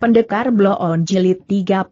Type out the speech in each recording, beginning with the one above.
Pendekar Bloon Jilid 35.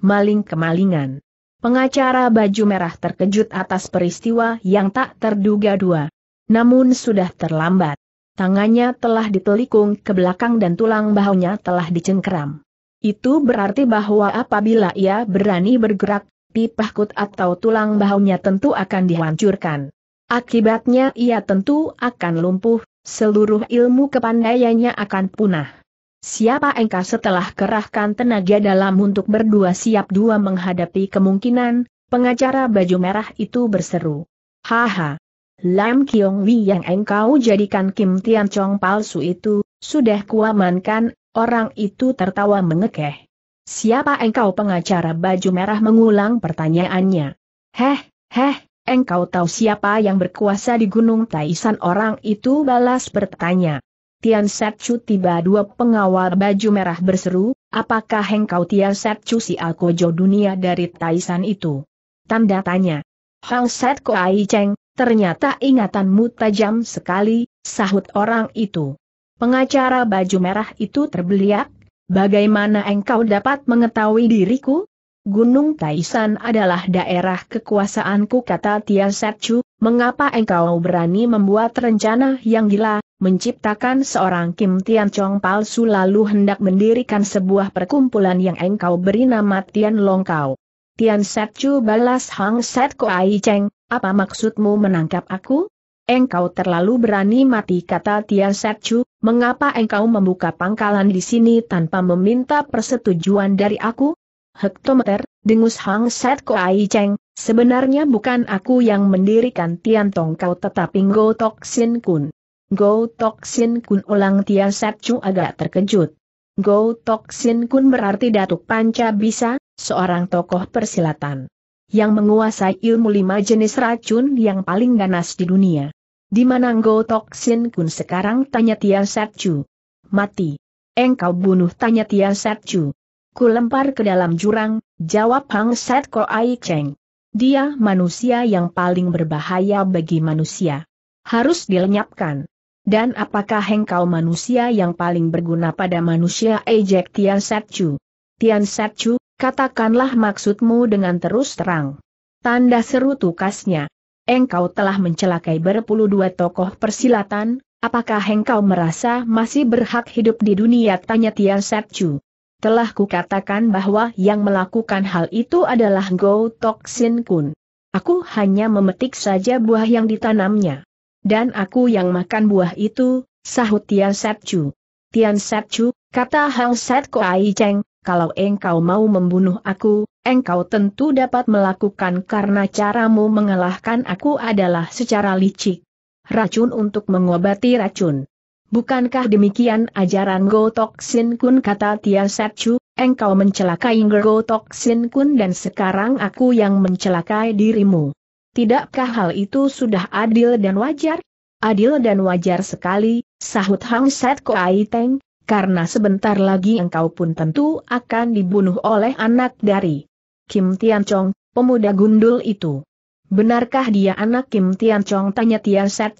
Maling Kemalingan. Pengacara baju merah terkejut atas peristiwa yang tak terduga dua. Namun sudah terlambat. Tangannya telah ditelikung ke belakang dan tulang bahunya telah dicengkeram. Itu berarti bahwa apabila ia berani bergerak, pipah kut atau tulang bahunya tentu akan dihancurkan. Akibatnya ia tentu akan lumpuh, seluruh ilmu kepandaiannya akan punah. Siapa engkau setelah kerahkan tenaga dalam untuk berdua siap dua menghadapi kemungkinan, pengacara baju merah itu berseru. Haha. Lam Kiong Wi yang engkau jadikan Kim Tian Chong palsu itu, sudah kuamankan, orang itu tertawa mengekeh. Siapa engkau pengacara baju merah mengulang pertanyaannya. Heh, heh, engkau tahu siapa yang berkuasa di Gunung Taisan orang itu balas bertanya. Tian Setchu tiba dua pengawal baju merah berseru, apakah engkau Tian Setchu si Alkojo dunia dari Taisan itu? Tanda tanya. Hang Set Koai Cheng, ternyata ingatanmu tajam sekali, sahut orang itu. Pengacara baju merah itu terbeliak, bagaimana engkau dapat mengetahui diriku? Gunung Taisan adalah daerah kekuasaanku kata Tian Setchu, mengapa engkau berani membuat rencana yang gila, menciptakan seorang Kim Tian Chong palsu lalu hendak mendirikan sebuah perkumpulan yang engkau beri nama Tian Longkau. Tian Setchu balas Hang Set Koai Cheng, apa maksudmu menangkap aku? Engkau terlalu berani mati kata Tian Setchu, mengapa engkau membuka pangkalan di sini tanpa meminta persetujuan dari aku? Hektometer, dengus Hang Set Ai Cheng, sebenarnya bukan aku yang mendirikan Tian Tong, kau tetapi Ngo Tok Sin Kun. Go Tok Sin Kun ulang Tian Set Chu agak terkejut. Go Tok Sin Kun berarti Datuk Panca Bisa, seorang tokoh persilatan. Yang menguasai ilmu lima jenis racun yang paling ganas di dunia. Di mana Go Tok Sin Kun sekarang tanya Tian Set Chu. Mati. Engkau bunuh tanya Tian Set Chu. Ku lempar ke dalam jurang, jawab Hang Set Ko Ai Cheng. Dia manusia yang paling berbahaya bagi manusia. Harus dilenyapkan. Dan apakah hengkau manusia yang paling berguna pada manusia ejek eh, Tian Chu? Tian Chu, katakanlah maksudmu dengan terus terang. Tanda seru tukasnya. Engkau telah mencelakai berpuluh dua tokoh persilatan, apakah engkau merasa masih berhak hidup di dunia? Tanya Tian Chu. Telah kukatakan bahwa yang melakukan hal itu adalah Go Tok Sin Kun. Aku hanya memetik saja buah yang ditanamnya. Dan aku yang makan buah itu, sahut Tian Chu. Tian Chu, kata Hang Set Koai Cheng, kalau engkau mau membunuh aku, engkau tentu dapat melakukan karena caramu mengalahkan aku adalah secara licik. Racun untuk mengobati racun. Bukankah demikian ajaran Gotok Sin Kun kata Tia Setchu, engkau mencelakai Go Sin Kun dan sekarang aku yang mencelakai dirimu. Tidakkah hal itu sudah adil dan wajar? Adil dan wajar sekali, sahut Hang Set Koai Teng, karena sebentar lagi engkau pun tentu akan dibunuh oleh anak dari Kim Tian Chong, pemuda gundul itu. Benarkah dia anak Kim Tian Chong tanya Tian Set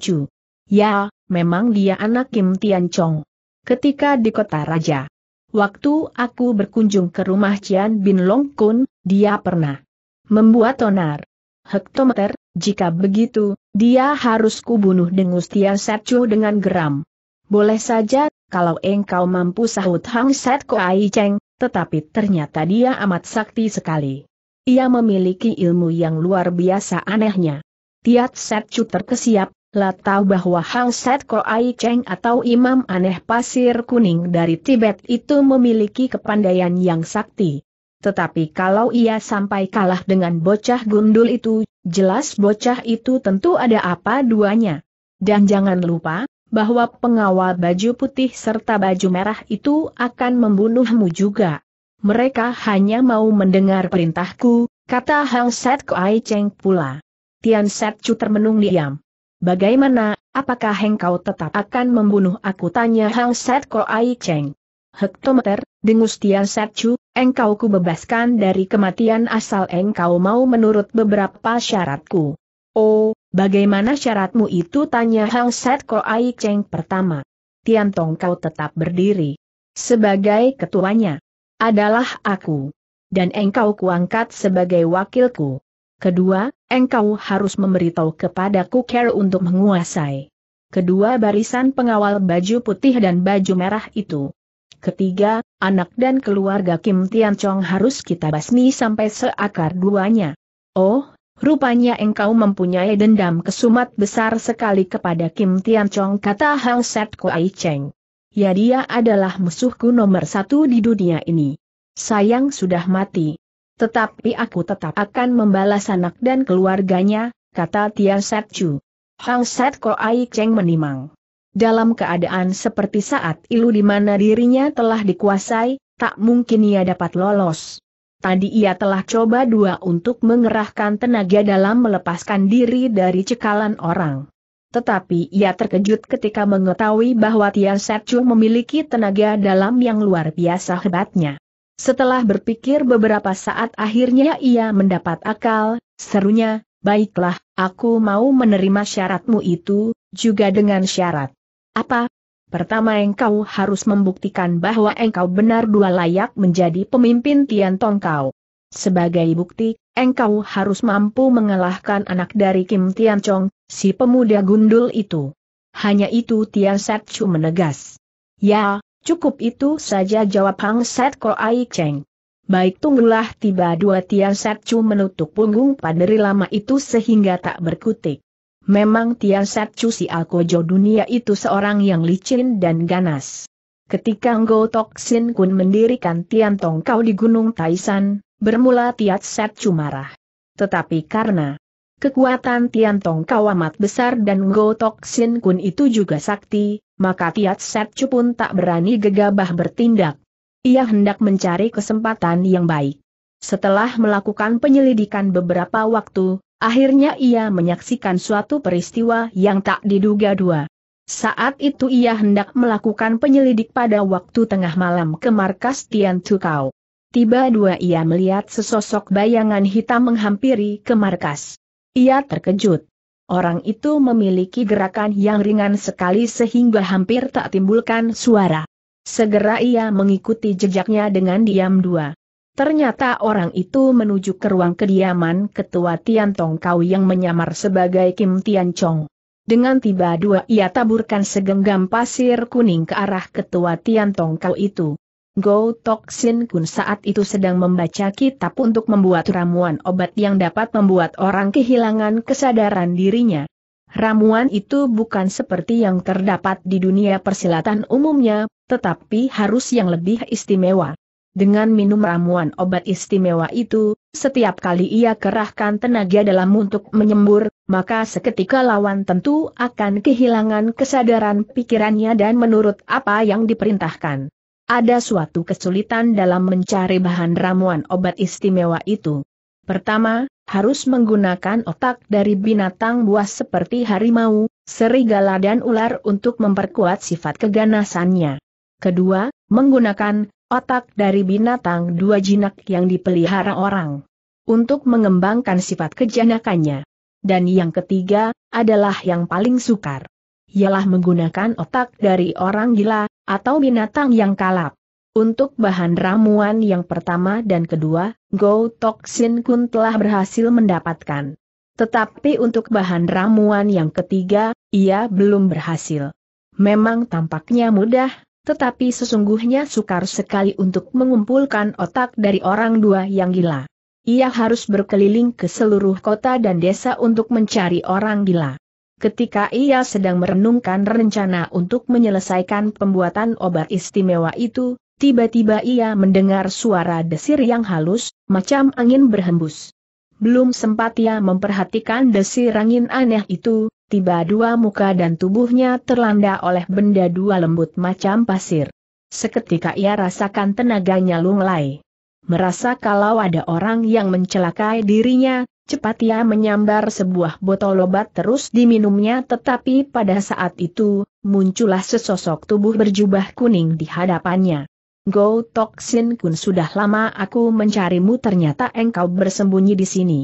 Ya, memang dia anak Kim Tian Chong. Ketika di kota raja, waktu aku berkunjung ke rumah Cian Bin Long Kun, dia pernah membuat tonar hektometer, jika begitu, dia harus kubunuh dengus Tian Setchu dengan geram. Boleh saja, kalau engkau mampu sahut Hang Set Koai Cheng, tetapi ternyata dia amat sakti sekali. Ia memiliki ilmu yang luar biasa anehnya. Tiat Setchu terkesiap, lah tahu bahwa Hang Set Koai Cheng atau Imam Aneh Pasir Kuning dari Tibet itu memiliki kepandaian yang sakti. Tetapi kalau ia sampai kalah dengan bocah gundul itu, jelas bocah itu tentu ada apa duanya. Dan jangan lupa, bahwa pengawal baju putih serta baju merah itu akan membunuhmu juga. Mereka hanya mau mendengar perintahku, kata Hang Set Koai Cheng pula. Tian Set Chu termenung diam. Bagaimana, apakah engkau tetap akan membunuh aku? Tanya Hang Set Ko Ai Cheng. Hektometer, dengus Tian Chu, engkau ku bebaskan dari kematian asal engkau mau menurut beberapa syaratku. Oh, bagaimana syaratmu itu? Tanya Hang Set Ko Ai Cheng pertama. Tian Tong kau tetap berdiri. Sebagai ketuanya. Adalah aku. Dan engkau kuangkat sebagai wakilku. Kedua, engkau harus memberitahu kepadaku care untuk menguasai. Kedua barisan pengawal baju putih dan baju merah itu. Ketiga, anak dan keluarga Kim Tian Chong harus kita basmi sampai seakar duanya. Oh, Rupanya engkau mempunyai dendam kesumat besar sekali kepada Kim Tian Chong kata Hang Set Kuai Cheng. Ya dia adalah musuhku nomor satu di dunia ini. Sayang sudah mati. Tetapi aku tetap akan membalas anak dan keluarganya, kata Tian Set Chu. Hang Set Ko Ai Cheng menimang. Dalam keadaan seperti saat ilu di mana dirinya telah dikuasai, tak mungkin ia dapat lolos. Tadi ia telah coba dua untuk mengerahkan tenaga dalam melepaskan diri dari cekalan orang. Tetapi ia terkejut ketika mengetahui bahwa Tian Chu memiliki tenaga dalam yang luar biasa hebatnya. Setelah berpikir beberapa saat akhirnya ia mendapat akal, serunya, baiklah, aku mau menerima syaratmu itu, juga dengan syarat. Apa? Pertama engkau harus membuktikan bahwa engkau benar dua layak menjadi pemimpin Tian Tongkau. Sebagai bukti, engkau harus mampu mengalahkan anak dari Kim Tian Chong, si pemuda gundul itu. Hanya itu Tian Chu menegas. Ya, Cukup itu saja jawab Hang Set Ko Ai Cheng. Baik tunggulah tiba dua Tian Chu menutup punggung paderi lama itu sehingga tak berkutik. Memang Tian Chu si Alkojo dunia itu seorang yang licin dan ganas. Ketika Ngo Tok Sin Kun mendirikan Tian Tong Kau di Gunung Taisan, bermula Tian Chu marah. Tetapi karena Kekuatan Tian Tong Kau besar dan Go Tok Sin Kun itu juga sakti, maka Tiat Set Chu pun tak berani gegabah bertindak. Ia hendak mencari kesempatan yang baik. Setelah melakukan penyelidikan beberapa waktu, akhirnya ia menyaksikan suatu peristiwa yang tak diduga dua. Saat itu ia hendak melakukan penyelidik pada waktu tengah malam ke markas Tian Kau. Tiba dua ia melihat sesosok bayangan hitam menghampiri ke markas. Ia terkejut. Orang itu memiliki gerakan yang ringan sekali sehingga hampir tak timbulkan suara. Segera ia mengikuti jejaknya dengan diam dua. Ternyata orang itu menuju ke ruang kediaman ketua Tian Tong Kau yang menyamar sebagai Kim Tian Chong. Dengan tiba dua ia taburkan segenggam pasir kuning ke arah ketua Tian Tong Kau itu. Go Toksin Kun saat itu sedang membaca kitab untuk membuat ramuan obat yang dapat membuat orang kehilangan kesadaran dirinya. Ramuan itu bukan seperti yang terdapat di dunia persilatan umumnya, tetapi harus yang lebih istimewa. Dengan minum ramuan obat istimewa itu, setiap kali ia kerahkan tenaga dalam untuk menyembur, maka seketika lawan tentu akan kehilangan kesadaran pikirannya dan menurut apa yang diperintahkan. Ada suatu kesulitan dalam mencari bahan ramuan obat istimewa itu. Pertama, harus menggunakan otak dari binatang buas seperti harimau, serigala dan ular untuk memperkuat sifat keganasannya. Kedua, menggunakan otak dari binatang dua jinak yang dipelihara orang untuk mengembangkan sifat kejanakannya. Dan yang ketiga adalah yang paling sukar. Ialah menggunakan otak dari orang gila, atau binatang yang kalap. Untuk bahan ramuan yang pertama dan kedua, Go Toxin Kun telah berhasil mendapatkan. Tetapi untuk bahan ramuan yang ketiga, ia belum berhasil. Memang tampaknya mudah, tetapi sesungguhnya sukar sekali untuk mengumpulkan otak dari orang dua yang gila. Ia harus berkeliling ke seluruh kota dan desa untuk mencari orang gila ketika ia sedang merenungkan rencana untuk menyelesaikan pembuatan obat istimewa itu, tiba-tiba ia mendengar suara desir yang halus, macam angin berhembus. Belum sempat ia memperhatikan desir angin aneh itu, tiba dua muka dan tubuhnya terlanda oleh benda dua lembut macam pasir. Seketika ia rasakan tenaganya lunglai merasa kalau ada orang yang mencelakai dirinya, Cepat ia menyambar sebuah botol obat terus diminumnya tetapi pada saat itu, muncullah sesosok tubuh berjubah kuning di hadapannya. Go Toksin Kun sudah lama aku mencarimu ternyata engkau bersembunyi di sini.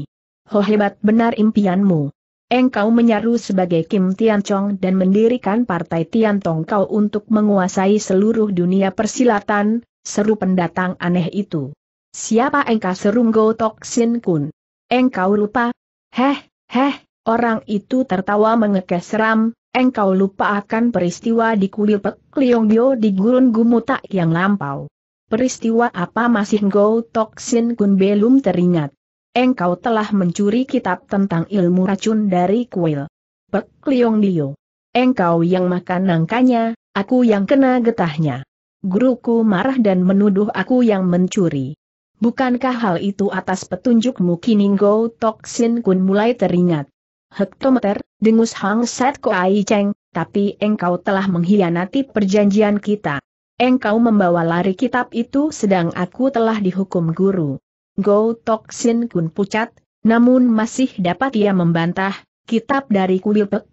Ho hebat benar impianmu. Engkau menyaru sebagai Kim Tian Chong dan mendirikan partai Tian Tong kau untuk menguasai seluruh dunia persilatan, seru pendatang aneh itu. Siapa engkau seru Go Toksin Kun? Engkau lupa? Heh, heh, orang itu tertawa mengekes seram, engkau lupa akan peristiwa di kuil Pek Liongyo di gurun Gumuta yang lampau. Peristiwa apa masih Ngou Toksin Kun belum teringat. Engkau telah mencuri kitab tentang ilmu racun dari kuil Pek Liongyo. Engkau yang makan nangkanya, aku yang kena getahnya. Guruku marah dan menuduh aku yang mencuri. Bukankah hal itu atas petunjukmu Kininggo Toksin Kun mulai teringat? Hektometer, dengus Hang Set Koai Cheng, tapi engkau telah mengkhianati perjanjian kita. Engkau membawa lari kitab itu sedang aku telah dihukum guru. Go Toksin Kun pucat, namun masih dapat ia membantah, kitab dari kuil Pek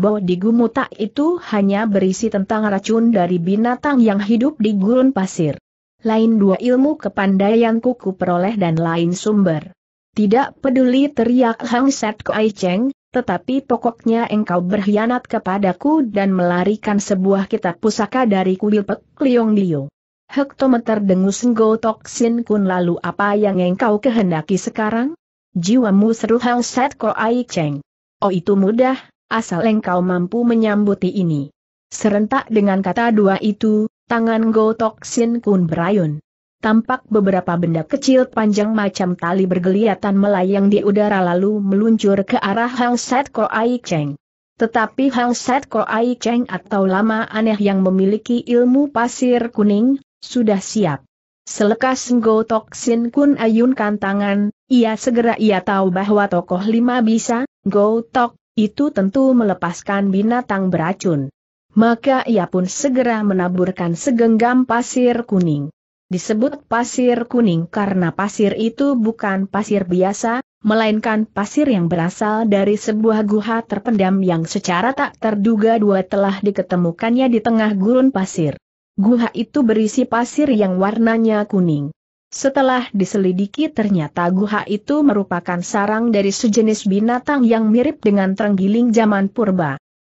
Bo di Gumuta itu hanya berisi tentang racun dari binatang yang hidup di gurun pasir lain dua ilmu kepandaianku kuku peroleh dan lain sumber. Tidak peduli teriak Hang Set Kuai Cheng, tetapi pokoknya engkau berkhianat kepadaku dan melarikan sebuah kitab pusaka dari kuil Pek Liong Dio. Hektometer dengus Go Toksin Kun lalu apa yang engkau kehendaki sekarang? Jiwamu seru Hang Set Kuai Cheng. Oh itu mudah, asal engkau mampu menyambuti ini. Serentak dengan kata dua itu, Tangan Gotok Sin Kun berayun. Tampak beberapa benda kecil panjang macam tali bergeliatan melayang di udara lalu meluncur ke arah Hang Set Ko Ai Cheng. Tetapi Hang Set Ko Ai Cheng atau lama aneh yang memiliki ilmu pasir kuning, sudah siap. Selekas Ngo Sin Kun ayunkan tangan, ia segera ia tahu bahwa tokoh lima bisa, Go Tok, itu tentu melepaskan binatang beracun. Maka ia pun segera menaburkan segenggam pasir kuning. Disebut pasir kuning karena pasir itu bukan pasir biasa, melainkan pasir yang berasal dari sebuah guha terpendam yang secara tak terduga dua telah diketemukannya di tengah gurun pasir. Guha itu berisi pasir yang warnanya kuning. Setelah diselidiki ternyata guha itu merupakan sarang dari sejenis binatang yang mirip dengan terenggiling zaman purba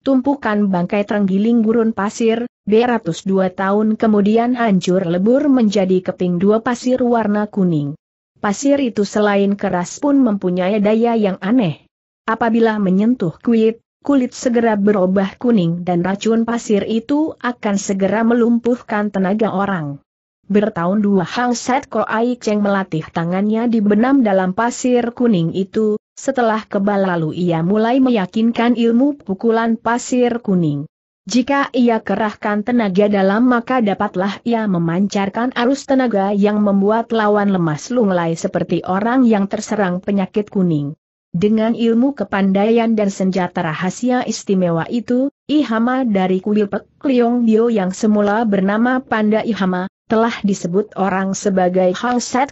tumpukan bangkai terenggiling gurun pasir, B102 tahun kemudian hancur lebur menjadi keping dua pasir warna kuning. Pasir itu selain keras pun mempunyai daya yang aneh. Apabila menyentuh kulit, kulit segera berubah kuning dan racun pasir itu akan segera melumpuhkan tenaga orang. Bertahun dua Hang Set Ko Ai Cheng melatih tangannya di benam dalam pasir kuning itu, setelah kebal lalu ia mulai meyakinkan ilmu pukulan pasir kuning. Jika ia kerahkan tenaga dalam maka dapatlah ia memancarkan arus tenaga yang membuat lawan lemas lunglai seperti orang yang terserang penyakit kuning. Dengan ilmu kepandaian dan senjata rahasia istimewa itu, Ihama dari kuil Pek Liong Bio yang semula bernama Panda Ihama, telah disebut orang sebagai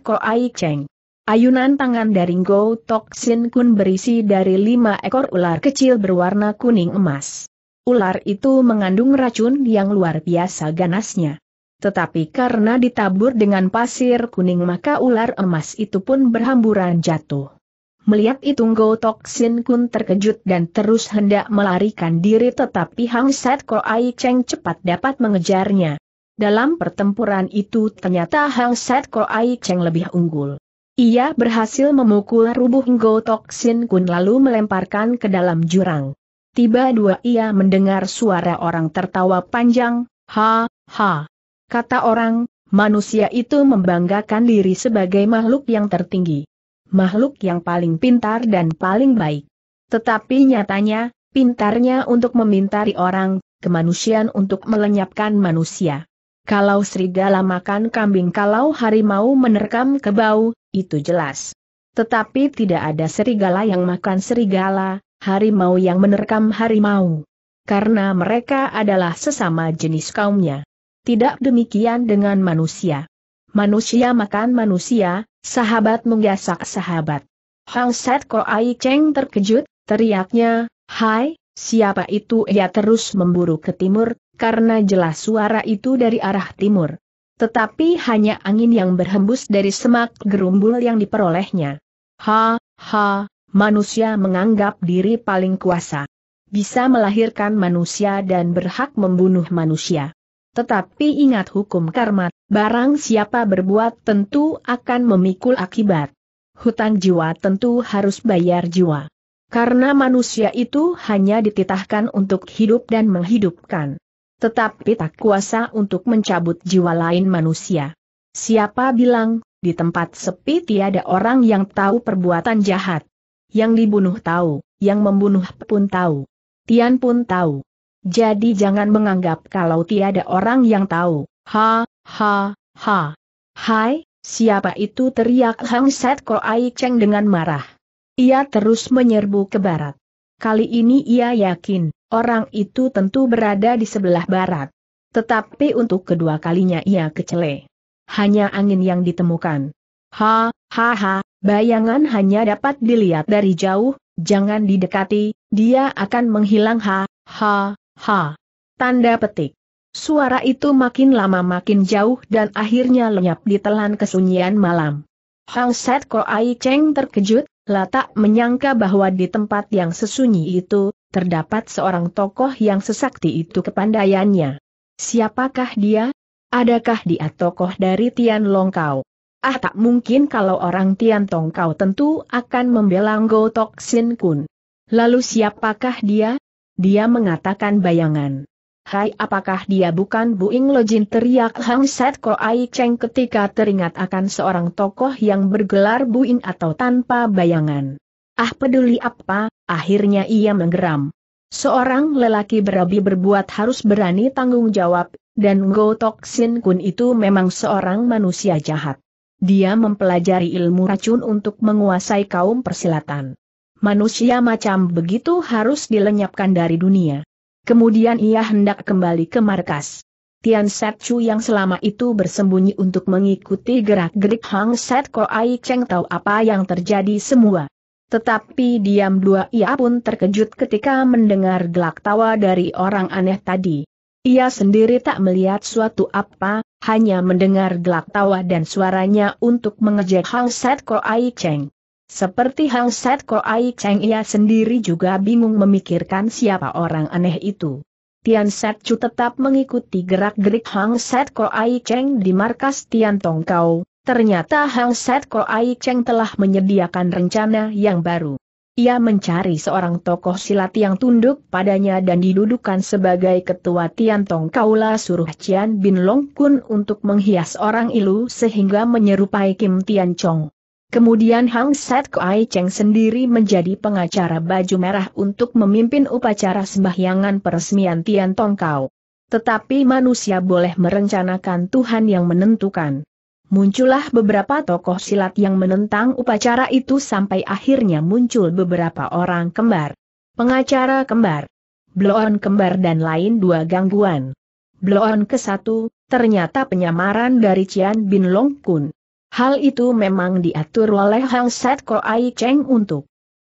Ko Ai Cheng. Ayunan tangan dari Go Tok Sin Kun berisi dari lima ekor ular kecil berwarna kuning emas. Ular itu mengandung racun yang luar biasa ganasnya. Tetapi karena ditabur dengan pasir kuning maka ular emas itu pun berhamburan jatuh. Melihat itu Go Tok Sin Kun terkejut dan terus hendak melarikan diri tetapi Hang Set Ko Ai Cheng cepat dapat mengejarnya. Dalam pertempuran itu ternyata Hang Set Aik Cheng lebih unggul. Ia berhasil memukul rubuh Ngo Tok Sin Kun lalu melemparkan ke dalam jurang. Tiba dua ia mendengar suara orang tertawa panjang, ha, ha. Kata orang, manusia itu membanggakan diri sebagai makhluk yang tertinggi. Makhluk yang paling pintar dan paling baik. Tetapi nyatanya, pintarnya untuk memintari orang, kemanusiaan untuk melenyapkan manusia. Kalau serigala makan kambing kalau harimau menerkam kebau, itu jelas. Tetapi tidak ada serigala yang makan serigala, harimau yang menerkam harimau. Karena mereka adalah sesama jenis kaumnya. Tidak demikian dengan manusia. Manusia makan manusia, sahabat menggasak sahabat. Hang Set Ko Ai Cheng terkejut, teriaknya, Hai, siapa itu ia terus memburu ke timur, karena jelas suara itu dari arah timur. Tetapi hanya angin yang berhembus dari semak gerumbul yang diperolehnya. Ha, ha, manusia menganggap diri paling kuasa. Bisa melahirkan manusia dan berhak membunuh manusia. Tetapi ingat hukum karma, barang siapa berbuat tentu akan memikul akibat. Hutang jiwa tentu harus bayar jiwa. Karena manusia itu hanya dititahkan untuk hidup dan menghidupkan. Tetapi tak kuasa untuk mencabut jiwa lain manusia. Siapa bilang, di tempat sepi tiada orang yang tahu perbuatan jahat. Yang dibunuh tahu, yang membunuh pun tahu. Tian pun tahu. Jadi jangan menganggap kalau tiada orang yang tahu. Ha, ha, ha. Hai, siapa itu teriak Hang Set Ai Cheng dengan marah. Ia terus menyerbu ke barat. Kali ini ia yakin, orang itu tentu berada di sebelah barat. Tetapi untuk kedua kalinya ia kecele. Hanya angin yang ditemukan. Ha, ha, ha, bayangan hanya dapat dilihat dari jauh, jangan didekati, dia akan menghilang ha, ha, ha. Tanda petik. Suara itu makin lama makin jauh dan akhirnya lenyap di telan kesunyian malam. Hang Set Ko Ai Cheng terkejut, Lata menyangka bahwa di tempat yang sesunyi itu, terdapat seorang tokoh yang sesakti itu kepandaiannya. Siapakah dia? Adakah dia tokoh dari Tian Longkau? Ah tak mungkin kalau orang Tian Tongkau tentu akan membela Go Tok Sin Kun. Lalu siapakah dia? Dia mengatakan bayangan. Hai apakah dia bukan Buing Lojin teriak Hang Set Ko Ai Cheng ketika teringat akan seorang tokoh yang bergelar Buing atau tanpa bayangan. Ah peduli apa, Akhirnya ia menggeram. Seorang lelaki berabi berbuat harus berani tanggung jawab, dan Ngo Tok Sin Kun itu memang seorang manusia jahat. Dia mempelajari ilmu racun untuk menguasai kaum persilatan. Manusia macam begitu harus dilenyapkan dari dunia. Kemudian ia hendak kembali ke markas. Tian Set Chu yang selama itu bersembunyi untuk mengikuti gerak-gerik Hang Set Ai Cheng tahu apa yang terjadi semua. Tetapi diam dua ia pun terkejut ketika mendengar gelak tawa dari orang aneh tadi. Ia sendiri tak melihat suatu apa, hanya mendengar gelak tawa dan suaranya untuk mengejek Hang Set Ko Ai Cheng. Seperti Hang Set Ko Ai Cheng ia sendiri juga bingung memikirkan siapa orang aneh itu. Tian Set Chu tetap mengikuti gerak-gerik Hang Set Ko Ai Cheng di markas Tian Tong Kau, Ternyata Hang Set Ko Ai Cheng telah menyediakan rencana yang baru. Ia mencari seorang tokoh silat yang tunduk padanya dan didudukan sebagai ketua Tian Tong Kaula suruh Cian Bin Long Kun untuk menghias orang ilu sehingga menyerupai Kim Tian Chong. Kemudian Hang Set Ai Cheng sendiri menjadi pengacara baju merah untuk memimpin upacara sembahyangan peresmian Tian Tong Kau. Tetapi manusia boleh merencanakan Tuhan yang menentukan muncullah beberapa tokoh silat yang menentang upacara itu sampai akhirnya muncul beberapa orang kembar. Pengacara kembar, bloon kembar dan lain dua gangguan. Bloon ke satu, ternyata penyamaran dari Cian Bin Long Kun. Hal itu memang diatur oleh Hang Set Ai Cheng untuk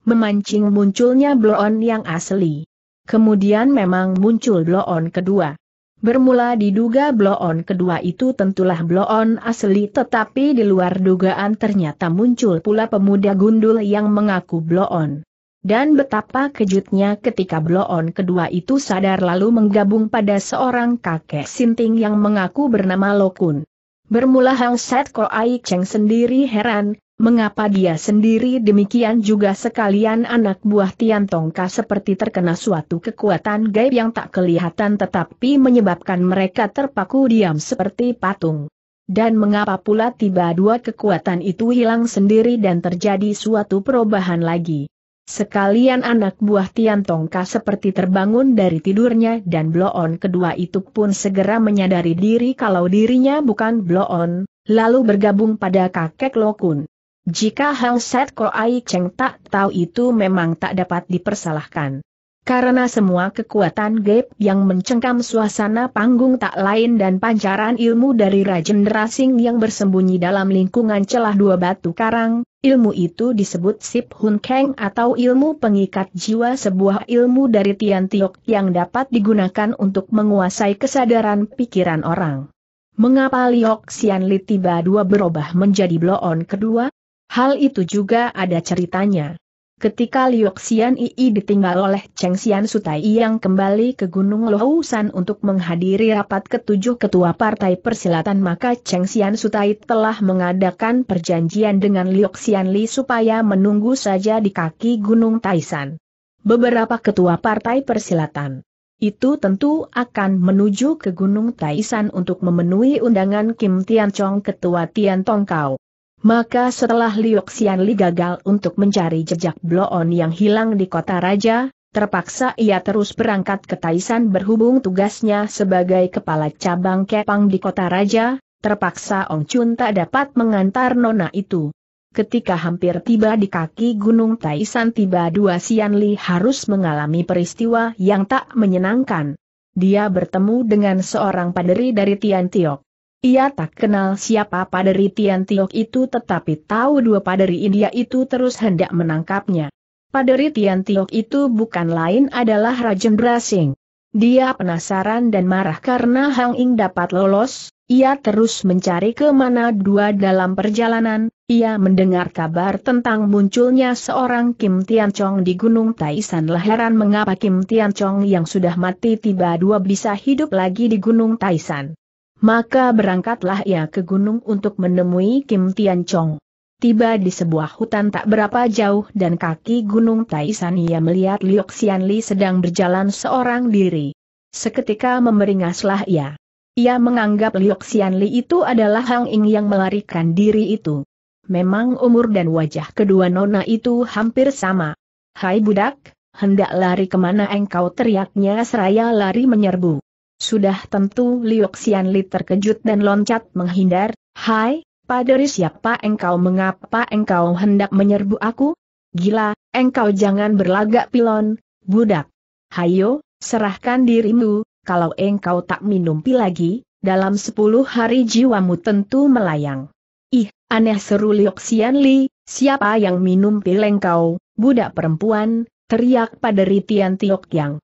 memancing munculnya bloon yang asli. Kemudian memang muncul bloon kedua. Bermula diduga bloon kedua itu tentulah bloon asli tetapi di luar dugaan ternyata muncul pula pemuda gundul yang mengaku bloon. Dan betapa kejutnya ketika bloon kedua itu sadar lalu menggabung pada seorang kakek sinting yang mengaku bernama Lokun. Bermula Hang Set Ko Ai Cheng sendiri heran, Mengapa dia sendiri demikian juga sekalian anak buah Tian Tongka seperti terkena suatu kekuatan gaib yang tak kelihatan tetapi menyebabkan mereka terpaku diam seperti patung. Dan mengapa pula tiba dua kekuatan itu hilang sendiri dan terjadi suatu perubahan lagi. Sekalian anak buah Tian Tongka seperti terbangun dari tidurnya dan bloon kedua itu pun segera menyadari diri kalau dirinya bukan bloon, lalu bergabung pada kakek Lokun. Jika Hang Set Ai Cheng tak tahu itu memang tak dapat dipersalahkan. Karena semua kekuatan gap yang mencengkam suasana panggung tak lain dan pancaran ilmu dari Rajen Rasing yang bersembunyi dalam lingkungan celah dua batu karang, ilmu itu disebut Sip Hun Kang atau ilmu pengikat jiwa sebuah ilmu dari Tian Tiok yang dapat digunakan untuk menguasai kesadaran pikiran orang. Mengapa Liok Xian Li tiba dua berubah menjadi bloon kedua? Hal itu juga ada ceritanya. Ketika Liu Xian Ii ditinggal oleh Cheng Xian Sutai yang kembali ke Gunung Lohousan untuk menghadiri rapat ketujuh ketua Partai Persilatan maka Cheng Xian Sutai telah mengadakan perjanjian dengan Liu Xian Li supaya menunggu saja di kaki Gunung Taishan. Beberapa ketua Partai Persilatan itu tentu akan menuju ke Gunung Taishan untuk memenuhi undangan Kim Tian Chong Ketua Tian Tong Kau. Maka setelah Liu Xianli gagal untuk mencari jejak Bloon yang hilang di kota raja, terpaksa ia terus berangkat ke Taishan berhubung tugasnya sebagai kepala cabang Kepang di kota raja, terpaksa Ong Chun tak dapat mengantar nona itu. Ketika hampir tiba di kaki Gunung Taishan, tiba dua Xianli harus mengalami peristiwa yang tak menyenangkan. Dia bertemu dengan seorang paderi dari Tian Tiok. Ia tak kenal siapa paderi Tian Tiok itu tetapi tahu dua paderi India itu terus hendak menangkapnya. Paderi Tian Tiok itu bukan lain adalah Rajen Brasing. Dia penasaran dan marah karena Hang Ing dapat lolos, ia terus mencari ke mana dua dalam perjalanan, ia mendengar kabar tentang munculnya seorang Kim Tian Chong di Gunung Taisan lah heran mengapa Kim Tian Chong yang sudah mati tiba dua bisa hidup lagi di Gunung Taisan. Maka berangkatlah ia ke gunung untuk menemui Kim Tian Chong. Tiba di sebuah hutan tak berapa jauh dan kaki gunung Taishan ia melihat Liu Xian sedang berjalan seorang diri. Seketika memeringaslah ia. Ia menganggap Liu Xian itu adalah Hang Ying yang melarikan diri itu. Memang umur dan wajah kedua nona itu hampir sama. Hai budak, hendak lari kemana engkau teriaknya seraya lari menyerbu. Sudah tentu Liu Xianli terkejut dan loncat menghindar, Hai, padari siapa engkau mengapa engkau hendak menyerbu aku? Gila, engkau jangan berlagak pilon, budak. Hayo, serahkan dirimu, kalau engkau tak minum pil lagi, dalam sepuluh hari jiwamu tentu melayang. Ih, aneh seru Liu Xianli, siapa yang minum pil engkau, budak perempuan, teriak padari Tian Tiok Yang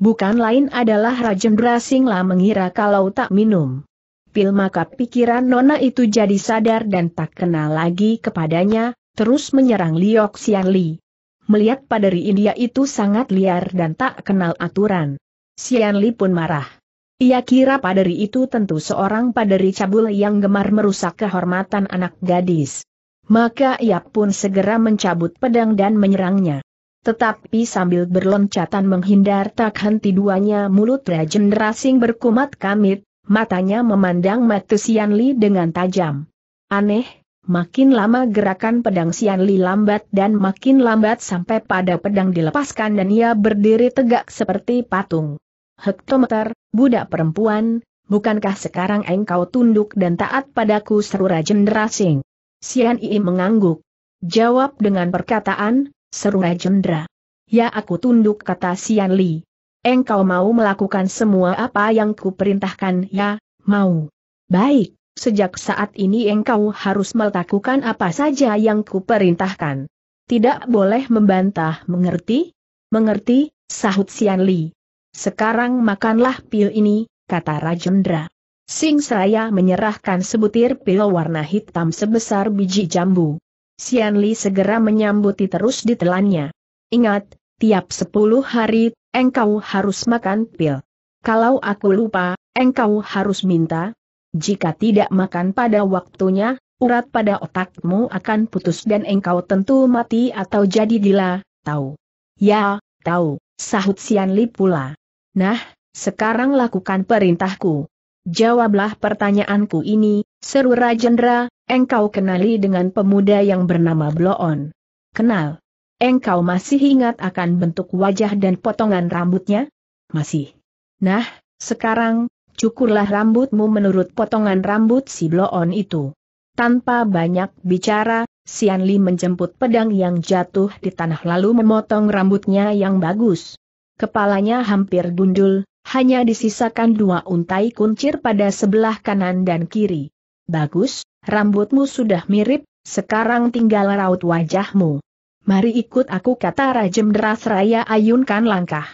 bukan lain adalah Rajendra Singla mengira kalau tak minum pil maka pikiran Nona itu jadi sadar dan tak kenal lagi kepadanya, terus menyerang Liok Xian Li. Melihat paderi India itu sangat liar dan tak kenal aturan. Xian Li pun marah. Ia kira paderi itu tentu seorang paderi cabul yang gemar merusak kehormatan anak gadis. Maka ia pun segera mencabut pedang dan menyerangnya. Tetapi sambil berloncatan menghindar tak henti duanya mulut Rajen Rasing berkumat kamit, matanya memandang mata Sian Li dengan tajam. Aneh, makin lama gerakan pedang Sian Li lambat dan makin lambat sampai pada pedang dilepaskan dan ia berdiri tegak seperti patung. Hektometer, budak perempuan, bukankah sekarang engkau tunduk dan taat padaku seru Rajen Rasing? Sian Ii mengangguk. Jawab dengan perkataan, seru Rajendra. Ya aku tunduk kata Sian Li. Engkau mau melakukan semua apa yang kuperintahkan ya, mau. Baik, sejak saat ini engkau harus melakukan apa saja yang kuperintahkan. Tidak boleh membantah mengerti? Mengerti, sahut Sian Li. Sekarang makanlah pil ini, kata Rajendra. Sing Seraya menyerahkan sebutir pil warna hitam sebesar biji jambu. Xian Li segera menyambuti terus ditelannya. Ingat, tiap sepuluh hari, engkau harus makan pil. Kalau aku lupa, engkau harus minta. Jika tidak makan pada waktunya, urat pada otakmu akan putus dan engkau tentu mati atau jadi gila, tahu? Ya, tahu, sahut Xian Li pula. Nah, sekarang lakukan perintahku. Jawablah pertanyaanku ini, seru Rajendra, Engkau kenali dengan pemuda yang bernama Bloon. Kenal. Engkau masih ingat akan bentuk wajah dan potongan rambutnya? Masih. Nah, sekarang, cukurlah rambutmu menurut potongan rambut si Bloon itu. Tanpa banyak bicara, Sian Li menjemput pedang yang jatuh di tanah lalu memotong rambutnya yang bagus. Kepalanya hampir gundul, hanya disisakan dua untai kuncir pada sebelah kanan dan kiri. Bagus, Rambutmu sudah mirip, sekarang tinggal raut wajahmu. Mari ikut aku kata Rajem Deras Raya ayunkan langkah.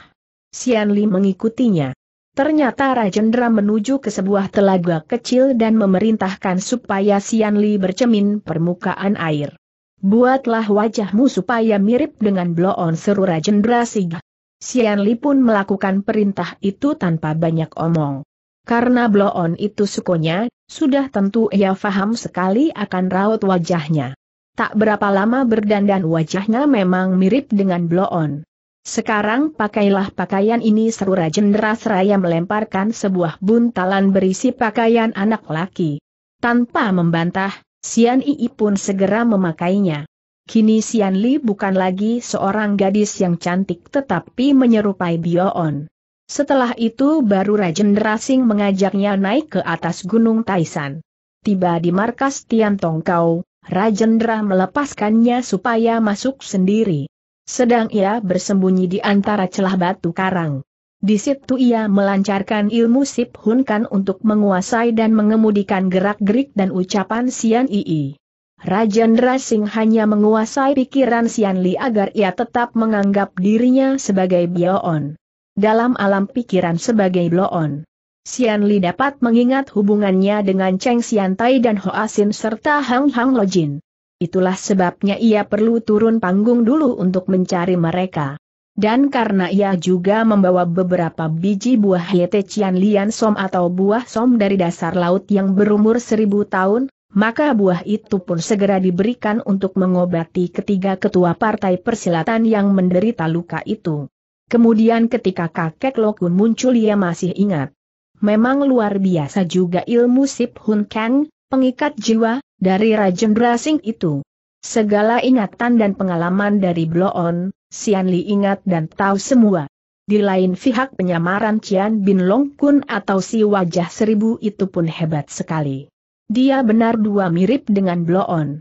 Sian Li mengikutinya. Ternyata Rajendra menuju ke sebuah telaga kecil dan memerintahkan supaya Sian Li bercemin permukaan air. Buatlah wajahmu supaya mirip dengan bloon seru Rajendra Sig. Sian Li pun melakukan perintah itu tanpa banyak omong. Karena bloon itu sukonya, sudah tentu ia faham sekali akan raut wajahnya. Tak berapa lama berdandan wajahnya memang mirip dengan bloon. Sekarang pakailah pakaian ini seru Rajendra Seraya melemparkan sebuah buntalan berisi pakaian anak laki. Tanpa membantah, Sian Ii pun segera memakainya. Kini Sian Li bukan lagi seorang gadis yang cantik tetapi menyerupai Bioon. Setelah itu baru Rajendra Singh mengajaknya naik ke atas Gunung Taisan. Tiba di markas Tian Tongkau, Rajendra melepaskannya supaya masuk sendiri. Sedang ia bersembunyi di antara celah batu karang. Di situ ia melancarkan ilmu Sip Hun kan untuk menguasai dan mengemudikan gerak-gerik dan ucapan Sian Ii. Rajendra Singh hanya menguasai pikiran Sian Li agar ia tetap menganggap dirinya sebagai Biaon dalam alam pikiran sebagai bloon. Xian Li dapat mengingat hubungannya dengan Cheng Xiantai dan Hoasin serta Hang Hang Lojin. Itulah sebabnya ia perlu turun panggung dulu untuk mencari mereka. Dan karena ia juga membawa beberapa biji buah Yete Cian Lian Som atau buah som dari dasar laut yang berumur seribu tahun, maka buah itu pun segera diberikan untuk mengobati ketiga ketua partai persilatan yang menderita luka itu. Kemudian ketika kakek Lokun muncul ia masih ingat. Memang luar biasa juga ilmu Sip Hun Kang, pengikat jiwa, dari Rajen Drasing itu. Segala ingatan dan pengalaman dari Bloon, Sian Li ingat dan tahu semua. Di lain pihak penyamaran Cian Bin Long Kun atau si wajah seribu itu pun hebat sekali. Dia benar dua mirip dengan Bloon.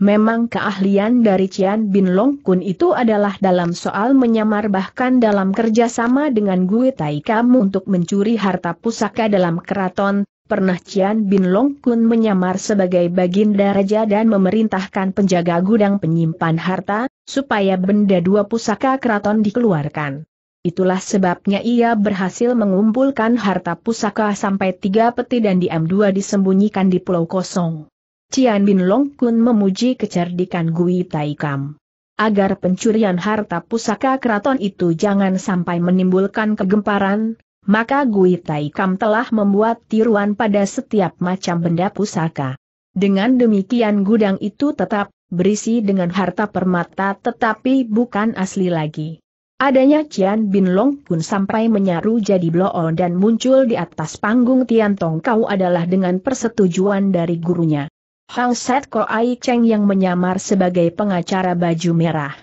Memang keahlian dari Cian Bin Long Kun itu adalah dalam soal menyamar bahkan dalam kerjasama dengan Gui Tai untuk mencuri harta pusaka dalam keraton, Pernah Cian Bin Long Kun menyamar sebagai baginda raja dan memerintahkan penjaga gudang penyimpan harta, supaya benda dua pusaka keraton dikeluarkan. Itulah sebabnya ia berhasil mengumpulkan harta pusaka sampai tiga peti dan diam dua disembunyikan di pulau kosong. Cian Bin Long Kun memuji kecerdikan Gui Tai Kam. Agar pencurian harta pusaka keraton itu jangan sampai menimbulkan kegemparan, maka Gui Tai Kam telah membuat tiruan pada setiap macam benda pusaka. Dengan demikian gudang itu tetap berisi dengan harta permata tetapi bukan asli lagi. Adanya Cian Bin Long pun sampai menyaru jadi bloon dan muncul di atas panggung Tian Tong Kau adalah dengan persetujuan dari gurunya. Hang Set Ai Cheng yang menyamar sebagai pengacara baju merah.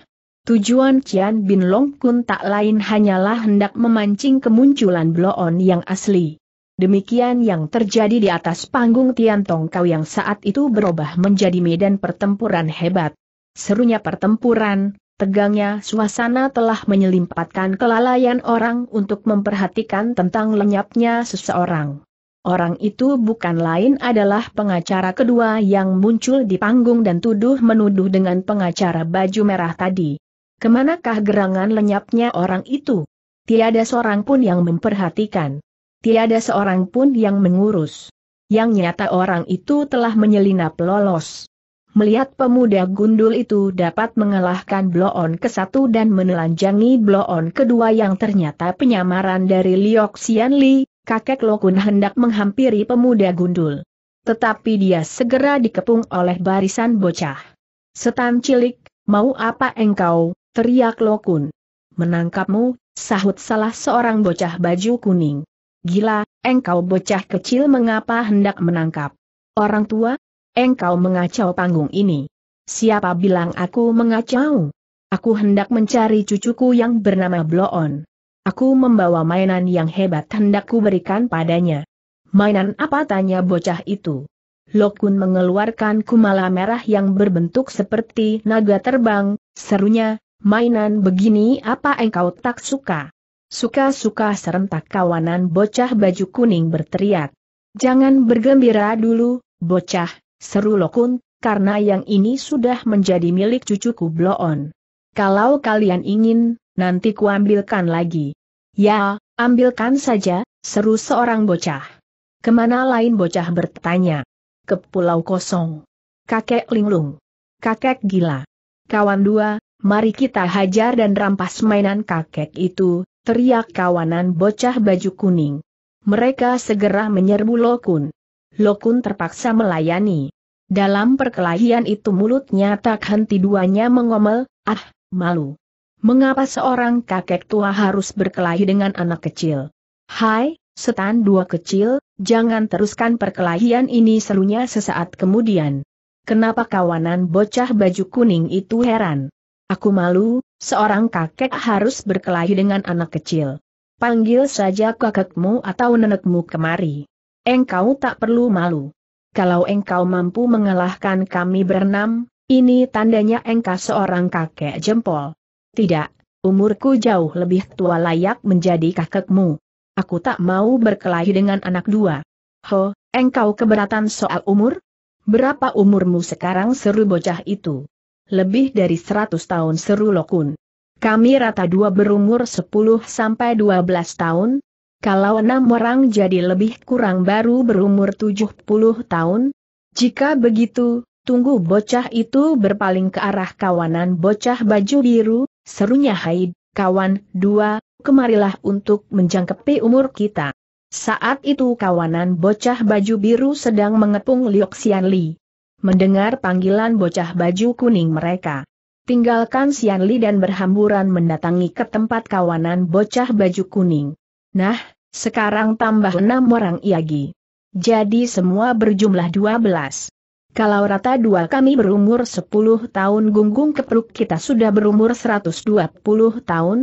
Tujuan Cian Bin Long Kun tak lain hanyalah hendak memancing kemunculan Bloon yang asli. Demikian yang terjadi di atas panggung Tian Tong Kau yang saat itu berubah menjadi medan pertempuran hebat. Serunya pertempuran, tegangnya suasana telah menyelimpatkan kelalaian orang untuk memperhatikan tentang lenyapnya seseorang. Orang itu bukan lain adalah pengacara kedua yang muncul di panggung dan tuduh-menuduh dengan pengacara baju merah tadi. Kemanakah gerangan lenyapnya orang itu? Tiada seorang pun yang memperhatikan. Tiada seorang pun yang mengurus. Yang nyata orang itu telah menyelinap lolos. Melihat pemuda gundul itu dapat mengalahkan bloon ke satu dan menelanjangi bloon kedua yang ternyata penyamaran dari Liok Xian Li, kakek Lokun hendak menghampiri pemuda gundul. Tetapi dia segera dikepung oleh barisan bocah. Setan cilik, mau apa engkau, teriak Lokun. Menangkapmu, sahut salah seorang bocah baju kuning. Gila, engkau bocah kecil mengapa hendak menangkap? Orang tua, engkau mengacau panggung ini. Siapa bilang aku mengacau? Aku hendak mencari cucuku yang bernama Bloon. Aku membawa mainan yang hebat hendak berikan padanya. Mainan apa tanya bocah itu? Lokun mengeluarkan kumala merah yang berbentuk seperti naga terbang, serunya, mainan begini apa engkau tak suka? Suka-suka serentak kawanan bocah baju kuning berteriak. Jangan bergembira dulu, bocah, seru Lokun, karena yang ini sudah menjadi milik cucuku Bloon. Kalau kalian ingin, nanti kuambilkan lagi. Ya, ambilkan saja, seru seorang bocah. Kemana lain bocah bertanya? Ke pulau kosong. Kakek linglung. Kakek gila. Kawan dua, mari kita hajar dan rampas mainan kakek itu, teriak kawanan bocah baju kuning. Mereka segera menyerbu Lokun. Lokun terpaksa melayani. Dalam perkelahian itu mulutnya tak henti duanya mengomel, ah, malu. Mengapa seorang kakek tua harus berkelahi dengan anak kecil? Hai, setan dua kecil, jangan teruskan perkelahian ini serunya sesaat kemudian. Kenapa kawanan bocah baju kuning itu heran? Aku malu, seorang kakek harus berkelahi dengan anak kecil. Panggil saja kakekmu atau nenekmu kemari. Engkau tak perlu malu. Kalau engkau mampu mengalahkan kami berenam, ini tandanya engkau seorang kakek jempol. Tidak, umurku jauh lebih tua layak menjadi kakekmu. Aku tak mau berkelahi dengan anak dua. Ho, engkau keberatan soal umur? Berapa umurmu sekarang seru bocah itu? Lebih dari seratus tahun seru lokun. Kami rata dua berumur sepuluh sampai dua belas tahun. Kalau enam orang jadi lebih kurang baru berumur tujuh puluh tahun. Jika begitu, tunggu bocah itu berpaling ke arah kawanan bocah baju biru, Serunya Haid, kawan, dua, kemarilah untuk menjangkepi umur kita. Saat itu kawanan bocah baju biru sedang mengepung Liok Sian Li. Mendengar panggilan bocah baju kuning mereka. Tinggalkan Sian Li dan berhamburan mendatangi ke tempat kawanan bocah baju kuning. Nah, sekarang tambah enam orang Iagi. Jadi semua berjumlah dua belas. Kalau rata dua kami berumur 10 tahun gunggung kepruk kita sudah berumur 120 tahun,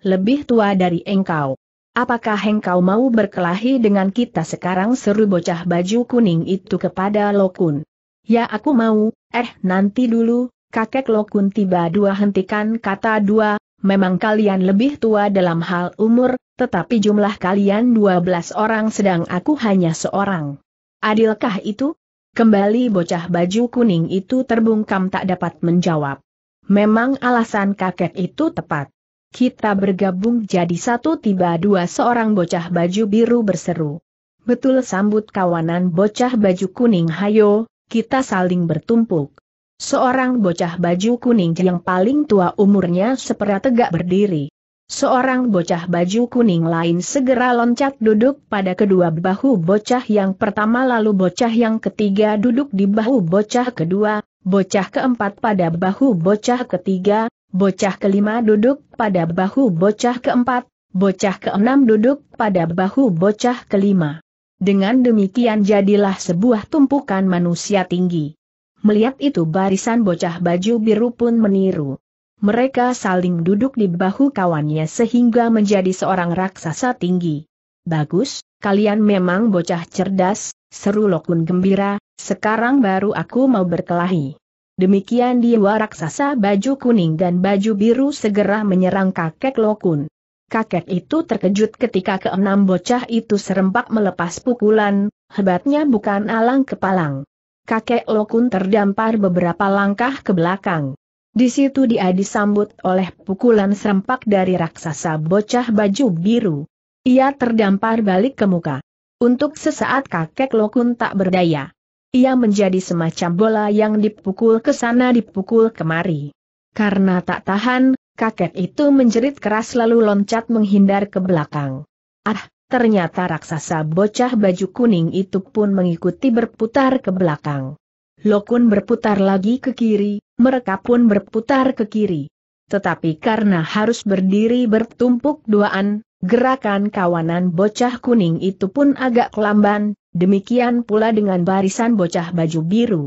lebih tua dari engkau. Apakah engkau mau berkelahi dengan kita sekarang seru bocah baju kuning itu kepada Lokun? Ya aku mau, eh nanti dulu, kakek Lokun tiba dua hentikan kata dua, memang kalian lebih tua dalam hal umur, tetapi jumlah kalian 12 orang sedang aku hanya seorang. Adilkah itu? Kembali bocah baju kuning itu terbungkam tak dapat menjawab. Memang alasan kakek itu tepat. Kita bergabung jadi satu tiba dua seorang bocah baju biru berseru. Betul sambut kawanan bocah baju kuning hayo, kita saling bertumpuk. Seorang bocah baju kuning yang paling tua umurnya seperti tegak berdiri. Seorang bocah baju kuning lain segera loncat duduk pada kedua bahu bocah yang pertama lalu bocah yang ketiga duduk di bahu bocah kedua, bocah keempat pada bahu bocah ketiga, bocah kelima duduk pada bahu bocah keempat, bocah keenam duduk pada bahu bocah kelima. Dengan demikian jadilah sebuah tumpukan manusia tinggi. Melihat itu barisan bocah baju biru pun meniru. Mereka saling duduk di bahu kawannya sehingga menjadi seorang raksasa tinggi. Bagus, kalian memang bocah cerdas, seru Lokun gembira, sekarang baru aku mau berkelahi. Demikian dia Raksasa baju kuning dan baju biru segera menyerang kakek Lokun. Kakek itu terkejut ketika keenam bocah itu serempak melepas pukulan, hebatnya bukan alang kepalang. Kakek Lokun terdampar beberapa langkah ke belakang. Di situ dia disambut oleh pukulan serempak dari raksasa bocah baju biru. Ia terdampar balik ke muka. Untuk sesaat kakek Lokun tak berdaya. Ia menjadi semacam bola yang dipukul ke sana dipukul kemari. Karena tak tahan, kakek itu menjerit keras lalu loncat menghindar ke belakang. Ah, ternyata raksasa bocah baju kuning itu pun mengikuti berputar ke belakang. Lokun berputar lagi ke kiri, mereka pun berputar ke kiri. Tetapi karena harus berdiri bertumpuk duaan, gerakan kawanan bocah kuning itu pun agak kelamban, demikian pula dengan barisan bocah baju biru.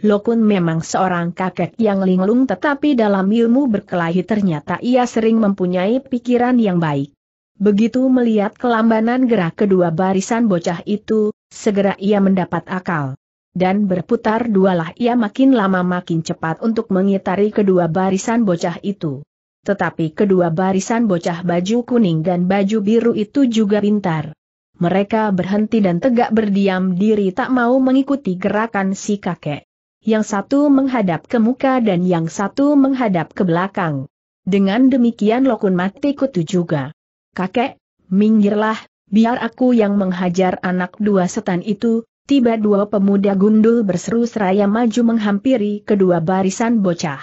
Lokun memang seorang kakek yang linglung tetapi dalam ilmu berkelahi ternyata ia sering mempunyai pikiran yang baik. Begitu melihat kelambanan gerak kedua barisan bocah itu, segera ia mendapat akal dan berputar dualah ia makin lama makin cepat untuk mengitari kedua barisan bocah itu. Tetapi kedua barisan bocah baju kuning dan baju biru itu juga pintar. Mereka berhenti dan tegak berdiam diri tak mau mengikuti gerakan si kakek. Yang satu menghadap ke muka dan yang satu menghadap ke belakang. Dengan demikian Lokun Mati Kutu juga. Kakek, minggirlah, biar aku yang menghajar anak dua setan itu, Tiba dua pemuda gundul berseru seraya maju menghampiri kedua barisan bocah.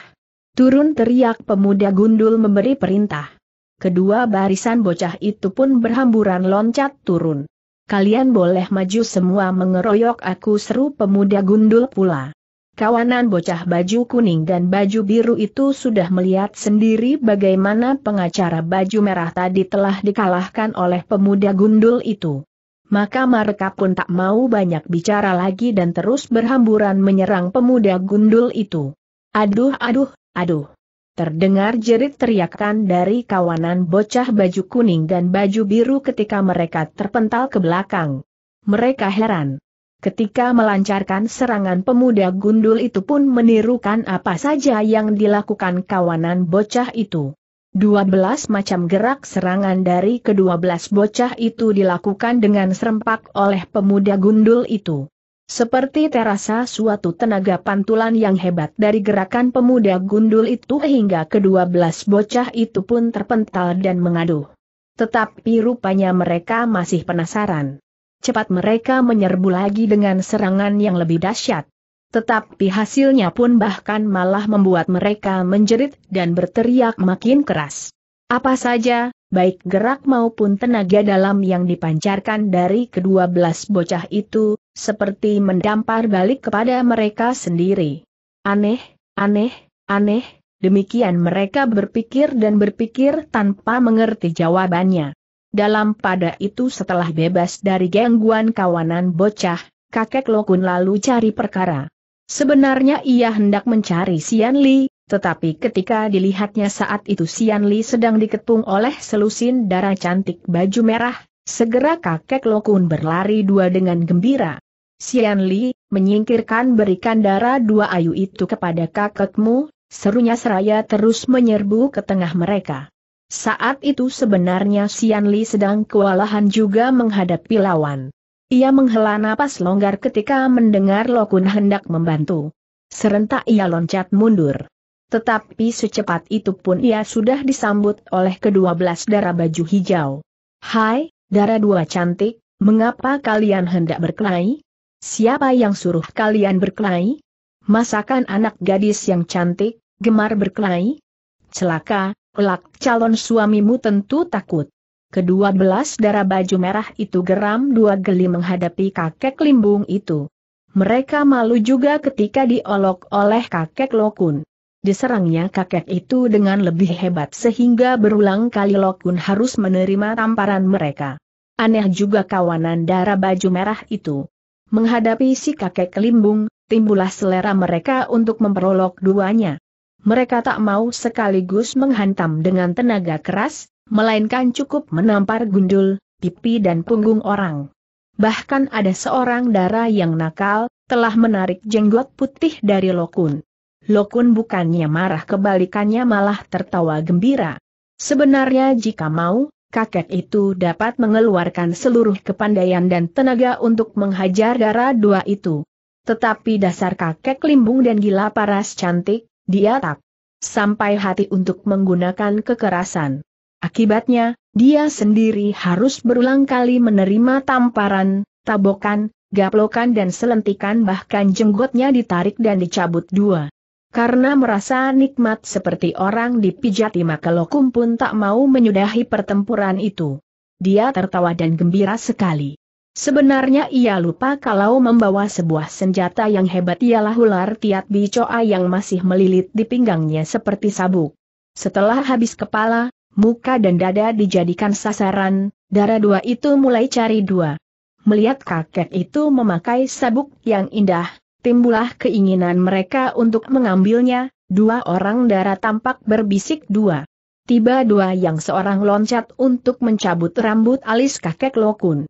Turun teriak pemuda gundul memberi perintah. Kedua barisan bocah itu pun berhamburan loncat turun. Kalian boleh maju semua mengeroyok aku seru pemuda gundul pula. Kawanan bocah baju kuning dan baju biru itu sudah melihat sendiri bagaimana pengacara baju merah tadi telah dikalahkan oleh pemuda gundul itu maka mereka pun tak mau banyak bicara lagi dan terus berhamburan menyerang pemuda gundul itu. Aduh aduh, aduh. Terdengar jerit teriakan dari kawanan bocah baju kuning dan baju biru ketika mereka terpental ke belakang. Mereka heran. Ketika melancarkan serangan pemuda gundul itu pun menirukan apa saja yang dilakukan kawanan bocah itu. 12 macam gerak serangan dari kedua belas bocah itu dilakukan dengan serempak oleh pemuda gundul itu. Seperti terasa suatu tenaga pantulan yang hebat dari gerakan pemuda gundul itu hingga kedua belas bocah itu pun terpental dan mengaduh. Tetapi rupanya mereka masih penasaran. Cepat mereka menyerbu lagi dengan serangan yang lebih dahsyat. Tetapi hasilnya pun bahkan malah membuat mereka menjerit dan berteriak makin keras. Apa saja, baik gerak maupun tenaga dalam yang dipancarkan dari kedua belas bocah itu, seperti mendampar balik kepada mereka sendiri. Aneh, aneh, aneh, demikian mereka berpikir dan berpikir tanpa mengerti jawabannya. Dalam pada itu setelah bebas dari gangguan kawanan bocah, kakek Lokun lalu cari perkara. Sebenarnya ia hendak mencari Sian Li, tetapi ketika dilihatnya saat itu Sian Li sedang diketung oleh selusin darah cantik baju merah, segera kakek Lokun berlari dua dengan gembira. Sian Li, menyingkirkan berikan darah dua ayu itu kepada kakekmu, serunya seraya terus menyerbu ke tengah mereka. Saat itu sebenarnya Sian Li sedang kewalahan juga menghadapi lawan. Ia menghela napas longgar ketika mendengar Lokun hendak membantu. Serentak ia loncat mundur. Tetapi secepat itu pun ia sudah disambut oleh kedua belas darah baju hijau. Hai, darah dua cantik, mengapa kalian hendak berkelahi? Siapa yang suruh kalian berkelahi? Masakan anak gadis yang cantik, gemar berkelahi? Celaka, kelak calon suamimu tentu takut. Kedua belas darah baju merah itu geram dua geli menghadapi kakek limbung itu. Mereka malu juga ketika diolok oleh kakek Lokun. Diserangnya kakek itu dengan lebih hebat sehingga berulang kali Lokun harus menerima tamparan mereka. Aneh juga kawanan darah baju merah itu. Menghadapi si kakek limbung, timbullah selera mereka untuk memperolok duanya. Mereka tak mau sekaligus menghantam dengan tenaga keras, melainkan cukup menampar gundul, pipi dan punggung orang. Bahkan ada seorang darah yang nakal, telah menarik jenggot putih dari Lokun. Lokun bukannya marah kebalikannya malah tertawa gembira. Sebenarnya jika mau, kakek itu dapat mengeluarkan seluruh kepandaian dan tenaga untuk menghajar darah dua itu. Tetapi dasar kakek limbung dan gila paras cantik, dia tak sampai hati untuk menggunakan kekerasan. Akibatnya, dia sendiri harus berulang kali menerima tamparan, tabokan, gaplokan dan selentikan bahkan jenggotnya ditarik dan dicabut dua. Karena merasa nikmat seperti orang dipijati maka Lokum pun tak mau menyudahi pertempuran itu. Dia tertawa dan gembira sekali. Sebenarnya ia lupa kalau membawa sebuah senjata yang hebat ialah ular tiat bicoa yang masih melilit di pinggangnya seperti sabuk. Setelah habis kepala, muka dan dada dijadikan sasaran, darah dua itu mulai cari dua. Melihat kakek itu memakai sabuk yang indah, timbullah keinginan mereka untuk mengambilnya, dua orang darah tampak berbisik dua. Tiba dua yang seorang loncat untuk mencabut rambut alis kakek Lokun.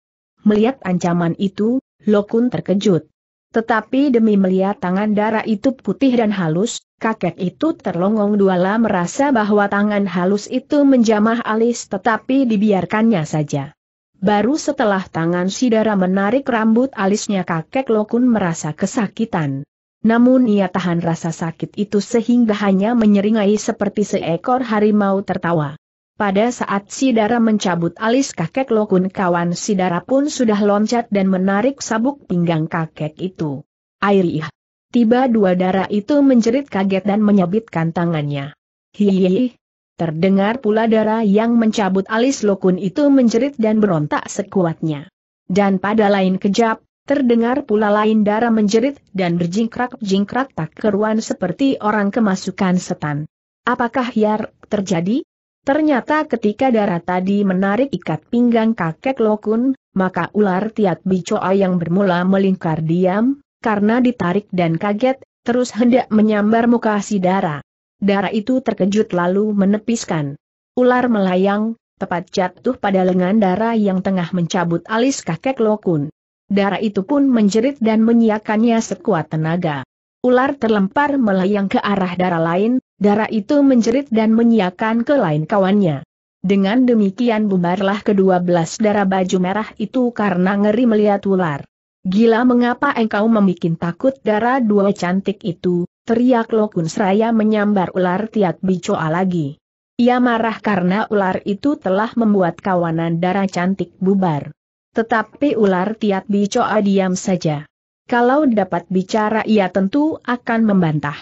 Melihat ancaman itu, Lokun terkejut. Tetapi demi melihat tangan darah itu putih dan halus, kakek itu terlongong duala merasa bahwa tangan halus itu menjamah alis tetapi dibiarkannya saja. Baru setelah tangan Sidara menarik rambut alisnya kakek Lokun merasa kesakitan. Namun ia tahan rasa sakit itu sehingga hanya menyeringai seperti seekor harimau tertawa. Pada saat Sidara mencabut alis kakek Lokun kawan Sidara pun sudah loncat dan menarik sabuk pinggang kakek itu. ih. Tiba dua darah itu menjerit kaget dan menyabitkan tangannya. Hihihi. Terdengar pula darah yang mencabut alis Lokun itu menjerit dan berontak sekuatnya. Dan pada lain kejap, terdengar pula lain darah menjerit dan berjingkrak-jingkrak tak keruan seperti orang kemasukan setan. Apakah Yar terjadi? Ternyata ketika darah tadi menarik ikat pinggang kakek Lokun, maka ular Tiat Bicoa yang bermula melingkar diam, karena ditarik dan kaget, terus hendak menyambar muka si darah. Darah itu terkejut lalu menepiskan. Ular melayang, tepat jatuh pada lengan darah yang tengah mencabut alis kakek Lokun. Darah itu pun menjerit dan menyiakannya sekuat tenaga. Ular terlempar melayang ke arah darah lain, darah itu menjerit dan menyiakan ke lain kawannya. Dengan demikian bubarlah kedua belas darah baju merah itu karena ngeri melihat ular. Gila mengapa engkau membuat takut darah dua cantik itu, teriak Lokun Seraya menyambar ular Tiat Bicoa lagi. Ia marah karena ular itu telah membuat kawanan darah cantik bubar. Tetapi ular Tiat Bicoa diam saja. Kalau dapat bicara ia tentu akan membantah.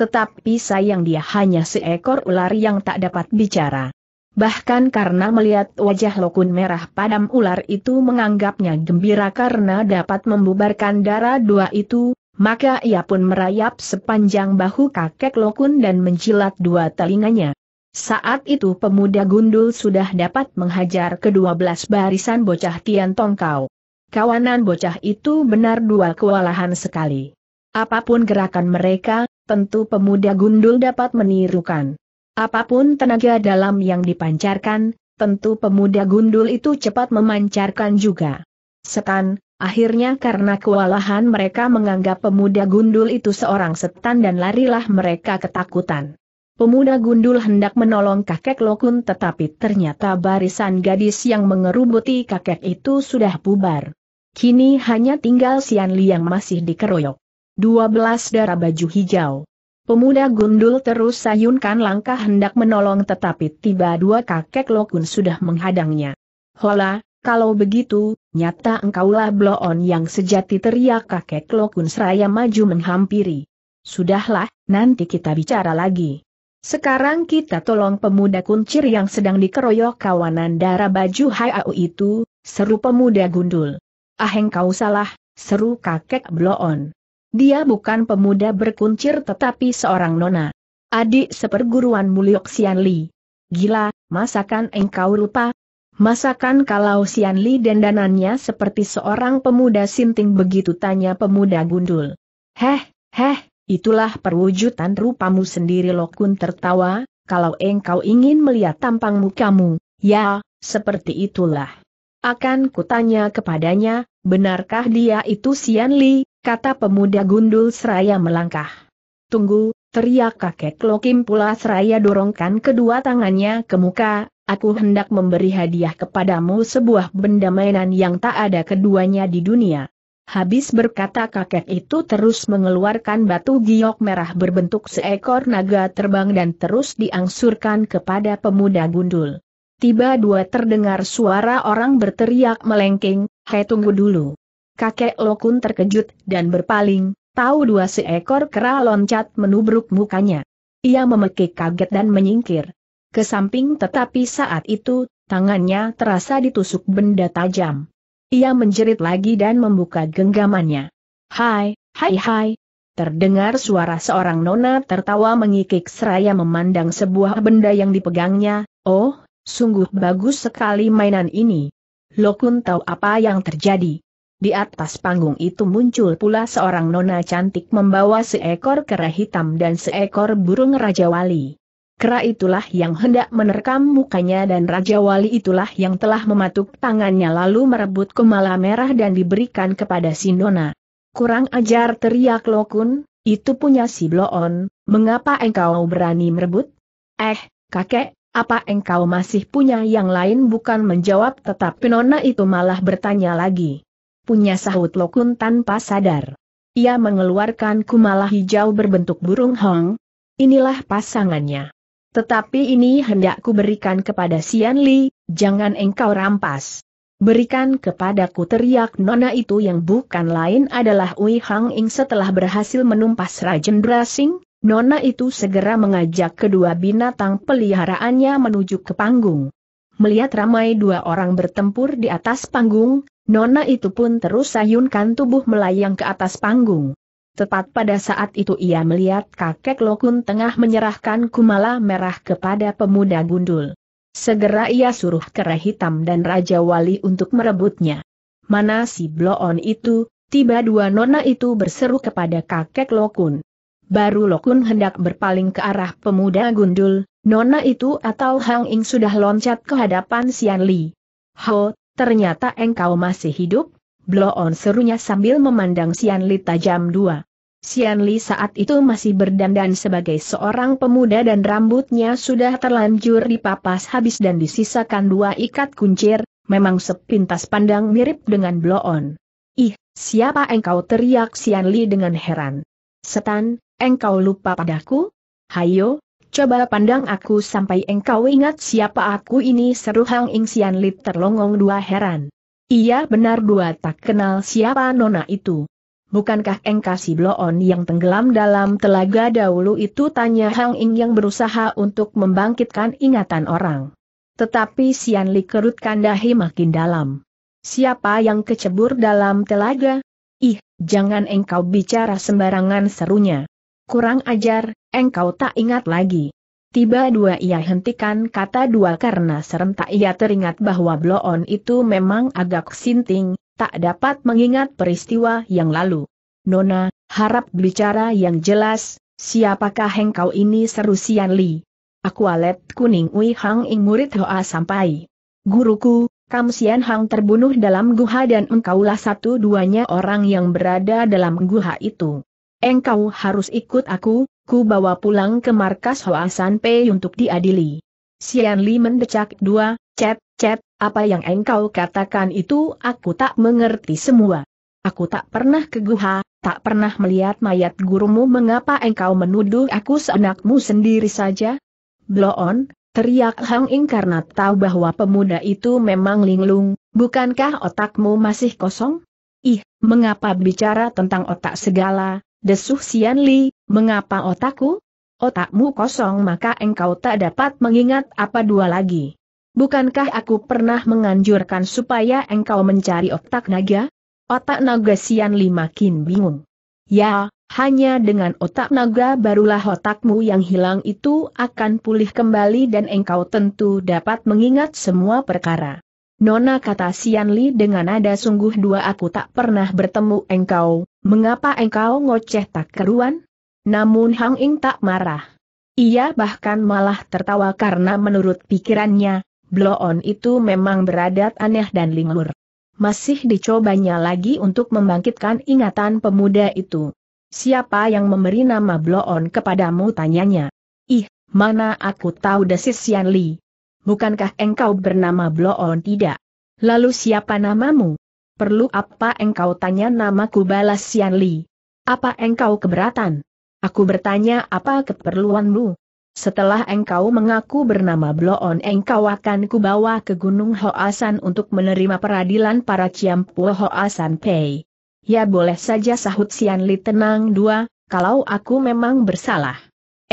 Tetapi sayang dia hanya seekor ular yang tak dapat bicara. Bahkan karena melihat wajah lokun merah padam ular itu menganggapnya gembira karena dapat membubarkan darah dua itu, maka ia pun merayap sepanjang bahu kakek lokun dan menjilat dua telinganya. Saat itu pemuda gundul sudah dapat menghajar kedua belas barisan bocah Tian Tongkau. Kawanan bocah itu benar dua kewalahan sekali. Apapun gerakan mereka, tentu pemuda gundul dapat menirukan. Apapun tenaga dalam yang dipancarkan, tentu pemuda gundul itu cepat memancarkan juga. Setan, akhirnya karena kewalahan mereka menganggap pemuda gundul itu seorang setan dan larilah mereka ketakutan. Pemuda gundul hendak menolong kakek Lokun tetapi ternyata barisan gadis yang mengerubuti kakek itu sudah bubar. Kini hanya tinggal Sian Li yang masih dikeroyok. 12 darah baju hijau. Pemuda gundul terus sayunkan langkah hendak menolong tetapi tiba dua kakek Lokun sudah menghadangnya. Hola, kalau begitu, nyata engkaulah bloon yang sejati teriak kakek Lokun seraya maju menghampiri. Sudahlah, nanti kita bicara lagi. Sekarang kita tolong pemuda kuncir yang sedang dikeroyok kawanan darah baju Haiau itu, seru pemuda gundul aheng kau salah, seru kakek Bloon. Dia bukan pemuda berkuncir tetapi seorang nona. Adik seperguruan muliok Sian Li. Gila, masakan engkau lupa? Masakan kalau Sian Li dendanannya seperti seorang pemuda sinting begitu tanya pemuda gundul. Heh, heh, itulah perwujudan rupamu sendiri Lokun tertawa, kalau engkau ingin melihat tampang mukamu, ya, seperti itulah. Akan kutanya kepadanya, Benarkah dia itu Sian Li, kata pemuda gundul seraya melangkah. Tunggu, teriak kakek Lokim pula seraya dorongkan kedua tangannya ke muka, aku hendak memberi hadiah kepadamu sebuah benda mainan yang tak ada keduanya di dunia. Habis berkata kakek itu terus mengeluarkan batu giok merah berbentuk seekor naga terbang dan terus diangsurkan kepada pemuda gundul. Tiba dua terdengar suara orang berteriak melengking, Hei tunggu dulu. Kakek Lokun terkejut dan berpaling, tahu dua seekor kera loncat menubruk mukanya. Ia memekik kaget dan menyingkir. Ke samping tetapi saat itu, tangannya terasa ditusuk benda tajam. Ia menjerit lagi dan membuka genggamannya. Hai, hai hai. Terdengar suara seorang nona tertawa mengikik seraya memandang sebuah benda yang dipegangnya, oh, sungguh bagus sekali mainan ini. Lokun tahu apa yang terjadi. Di atas panggung itu muncul pula seorang nona cantik membawa seekor kera hitam dan seekor burung Raja Wali. Kera itulah yang hendak menerkam mukanya dan Raja Wali itulah yang telah mematuk tangannya lalu merebut kemala merah dan diberikan kepada si nona. Kurang ajar teriak Lokun, itu punya si Bloon, mengapa engkau berani merebut? Eh, kakek, apa engkau masih punya yang lain bukan menjawab tetapi nona itu malah bertanya lagi. Punya sahut Lokun tanpa sadar. Ia mengeluarkan kumala hijau berbentuk burung hong. Inilah pasangannya. Tetapi ini hendakku berikan kepada Sian Li, jangan engkau rampas. Berikan kepadaku teriak nona itu yang bukan lain adalah Wei Hang Ing setelah berhasil menumpas Rajendra Singh, Nona itu segera mengajak kedua binatang peliharaannya menuju ke panggung. Melihat ramai dua orang bertempur di atas panggung, Nona itu pun terus sayunkan tubuh melayang ke atas panggung. Tepat pada saat itu ia melihat kakek Lokun tengah menyerahkan kumala merah kepada pemuda gundul. Segera ia suruh kera hitam dan Raja Wali untuk merebutnya. Mana si bloon itu, tiba dua nona itu berseru kepada kakek Lokun. Baru Lokun hendak berpaling ke arah pemuda gundul, nona itu atau Hang Ing sudah loncat ke hadapan Sian Li. Ho, ternyata engkau masih hidup? Bloon serunya sambil memandang Sian Li tajam dua. Sian Li saat itu masih berdandan sebagai seorang pemuda dan rambutnya sudah terlanjur dipapas habis dan disisakan dua ikat kuncir, memang sepintas pandang mirip dengan Bloon. Ih, siapa engkau teriak Sian Li dengan heran. Setan, engkau lupa padaku? Hayo, coba pandang aku sampai engkau ingat siapa aku ini seru Hang Ing Sian Lit terlongong dua heran. Iya benar dua tak kenal siapa nona itu. Bukankah engkau si Bloon yang tenggelam dalam telaga dahulu itu tanya Hang Ing yang berusaha untuk membangkitkan ingatan orang. Tetapi Sian Li kerutkan dahi makin dalam. Siapa yang kecebur dalam telaga? Ih, jangan engkau bicara sembarangan serunya. Kurang ajar, engkau tak ingat lagi. Tiba dua ia hentikan kata dua karena serentak ia teringat bahwa Bloon itu memang agak sinting, tak dapat mengingat peristiwa yang lalu. Nona, harap bicara yang jelas, siapakah engkau ini seru Sian Li? Aku alet kuning Ui Hang Ing murid Hoa sampai. Guruku, Kam Sian Hang terbunuh dalam guha dan engkaulah satu-duanya orang yang berada dalam guha itu. Engkau harus ikut aku, ku bawa pulang ke markas Hoasan Pei untuk diadili. Sian Li mendecak dua, cet, cet, apa yang engkau katakan itu aku tak mengerti semua. Aku tak pernah ke Guha, tak pernah melihat mayat gurumu mengapa engkau menuduh aku seenakmu sendiri saja? Bloon, teriak Hang Ing karena tahu bahwa pemuda itu memang linglung, bukankah otakmu masih kosong? Ih, mengapa bicara tentang otak segala, Desuh Sian Li, mengapa otakku? Otakmu kosong maka engkau tak dapat mengingat apa dua lagi. Bukankah aku pernah menganjurkan supaya engkau mencari otak naga? Otak naga Sian Li makin bingung. Ya, hanya dengan otak naga barulah otakmu yang hilang itu akan pulih kembali dan engkau tentu dapat mengingat semua perkara. Nona kata Sian Li dengan nada sungguh dua aku tak pernah bertemu engkau, mengapa engkau ngoceh tak keruan? Namun Hang Ing tak marah. Ia bahkan malah tertawa karena menurut pikirannya, bloon itu memang beradat aneh dan linglur. Masih dicobanya lagi untuk membangkitkan ingatan pemuda itu. Siapa yang memberi nama bloon kepadamu tanyanya? Ih, mana aku tahu desis Sian Li bukankah engkau bernama Bloon tidak? Lalu siapa namamu? Perlu apa engkau tanya namaku balas Sian Li? Apa engkau keberatan? Aku bertanya apa keperluanmu? Setelah engkau mengaku bernama Bloon engkau akan kubawa ke Gunung Hoasan untuk menerima peradilan para Ciampu Hoasan Pei. Ya boleh saja sahut Sian Li tenang dua, kalau aku memang bersalah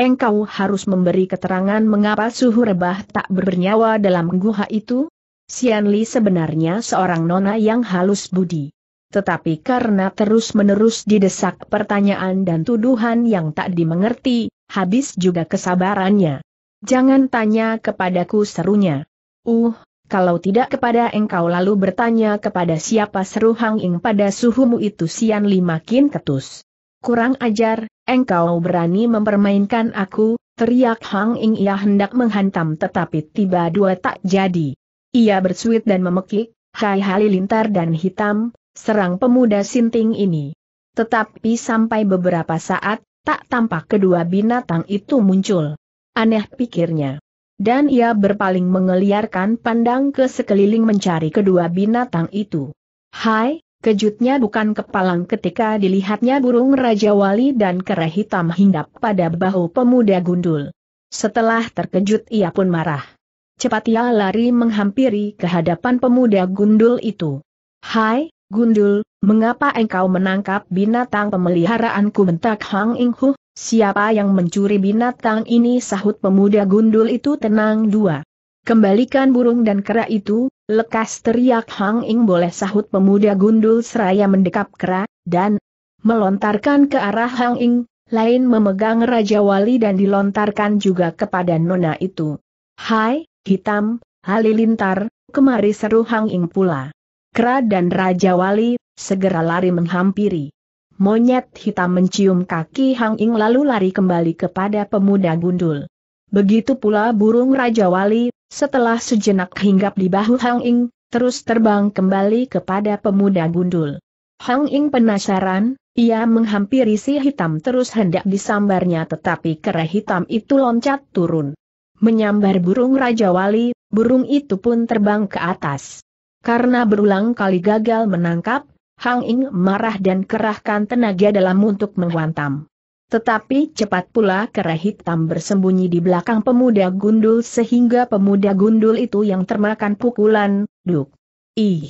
engkau harus memberi keterangan mengapa suhu rebah tak bernyawa dalam guha itu? Sian Li sebenarnya seorang nona yang halus budi. Tetapi karena terus-menerus didesak pertanyaan dan tuduhan yang tak dimengerti, habis juga kesabarannya. Jangan tanya kepadaku serunya. Uh, kalau tidak kepada engkau lalu bertanya kepada siapa seru Hang Ing pada suhumu itu Sian Li makin ketus kurang ajar, engkau berani mempermainkan aku, teriak Hang Ing ia hendak menghantam tetapi tiba dua tak jadi. Ia bersuit dan memekik, hai halilintar dan hitam, serang pemuda sinting ini. Tetapi sampai beberapa saat, tak tampak kedua binatang itu muncul. Aneh pikirnya. Dan ia berpaling mengeliarkan pandang ke sekeliling mencari kedua binatang itu. Hai, Kejutnya bukan kepalang ketika dilihatnya burung Raja Wali dan kera hitam hinggap pada bahu pemuda gundul. Setelah terkejut ia pun marah. Cepat ia lari menghampiri kehadapan pemuda gundul itu. Hai, gundul, mengapa engkau menangkap binatang pemeliharaanku bentak Hang Ing Hu, siapa yang mencuri binatang ini sahut pemuda gundul itu tenang dua. Kembalikan burung dan kera itu, Lekas teriak Hang Ing boleh sahut pemuda gundul seraya mendekap kera, dan melontarkan ke arah Hang Ing, lain memegang Raja Wali dan dilontarkan juga kepada nona itu. Hai, hitam, halilintar, kemari seru Hang Ing pula. Kera dan Raja Wali, segera lari menghampiri. Monyet hitam mencium kaki Hang Ing lalu lari kembali kepada pemuda gundul. Begitu pula burung Raja Wali, setelah sejenak hinggap di bahu Hang Ing, terus terbang kembali kepada pemuda gundul. Hang Ing penasaran, ia menghampiri si hitam terus hendak disambarnya tetapi kera hitam itu loncat turun. Menyambar burung Raja Wali, burung itu pun terbang ke atas. Karena berulang kali gagal menangkap, Hang Ing marah dan kerahkan tenaga dalam untuk menghantam. Tetapi cepat pula kera hitam bersembunyi di belakang pemuda gundul sehingga pemuda gundul itu yang termakan pukulan, duk. Ih!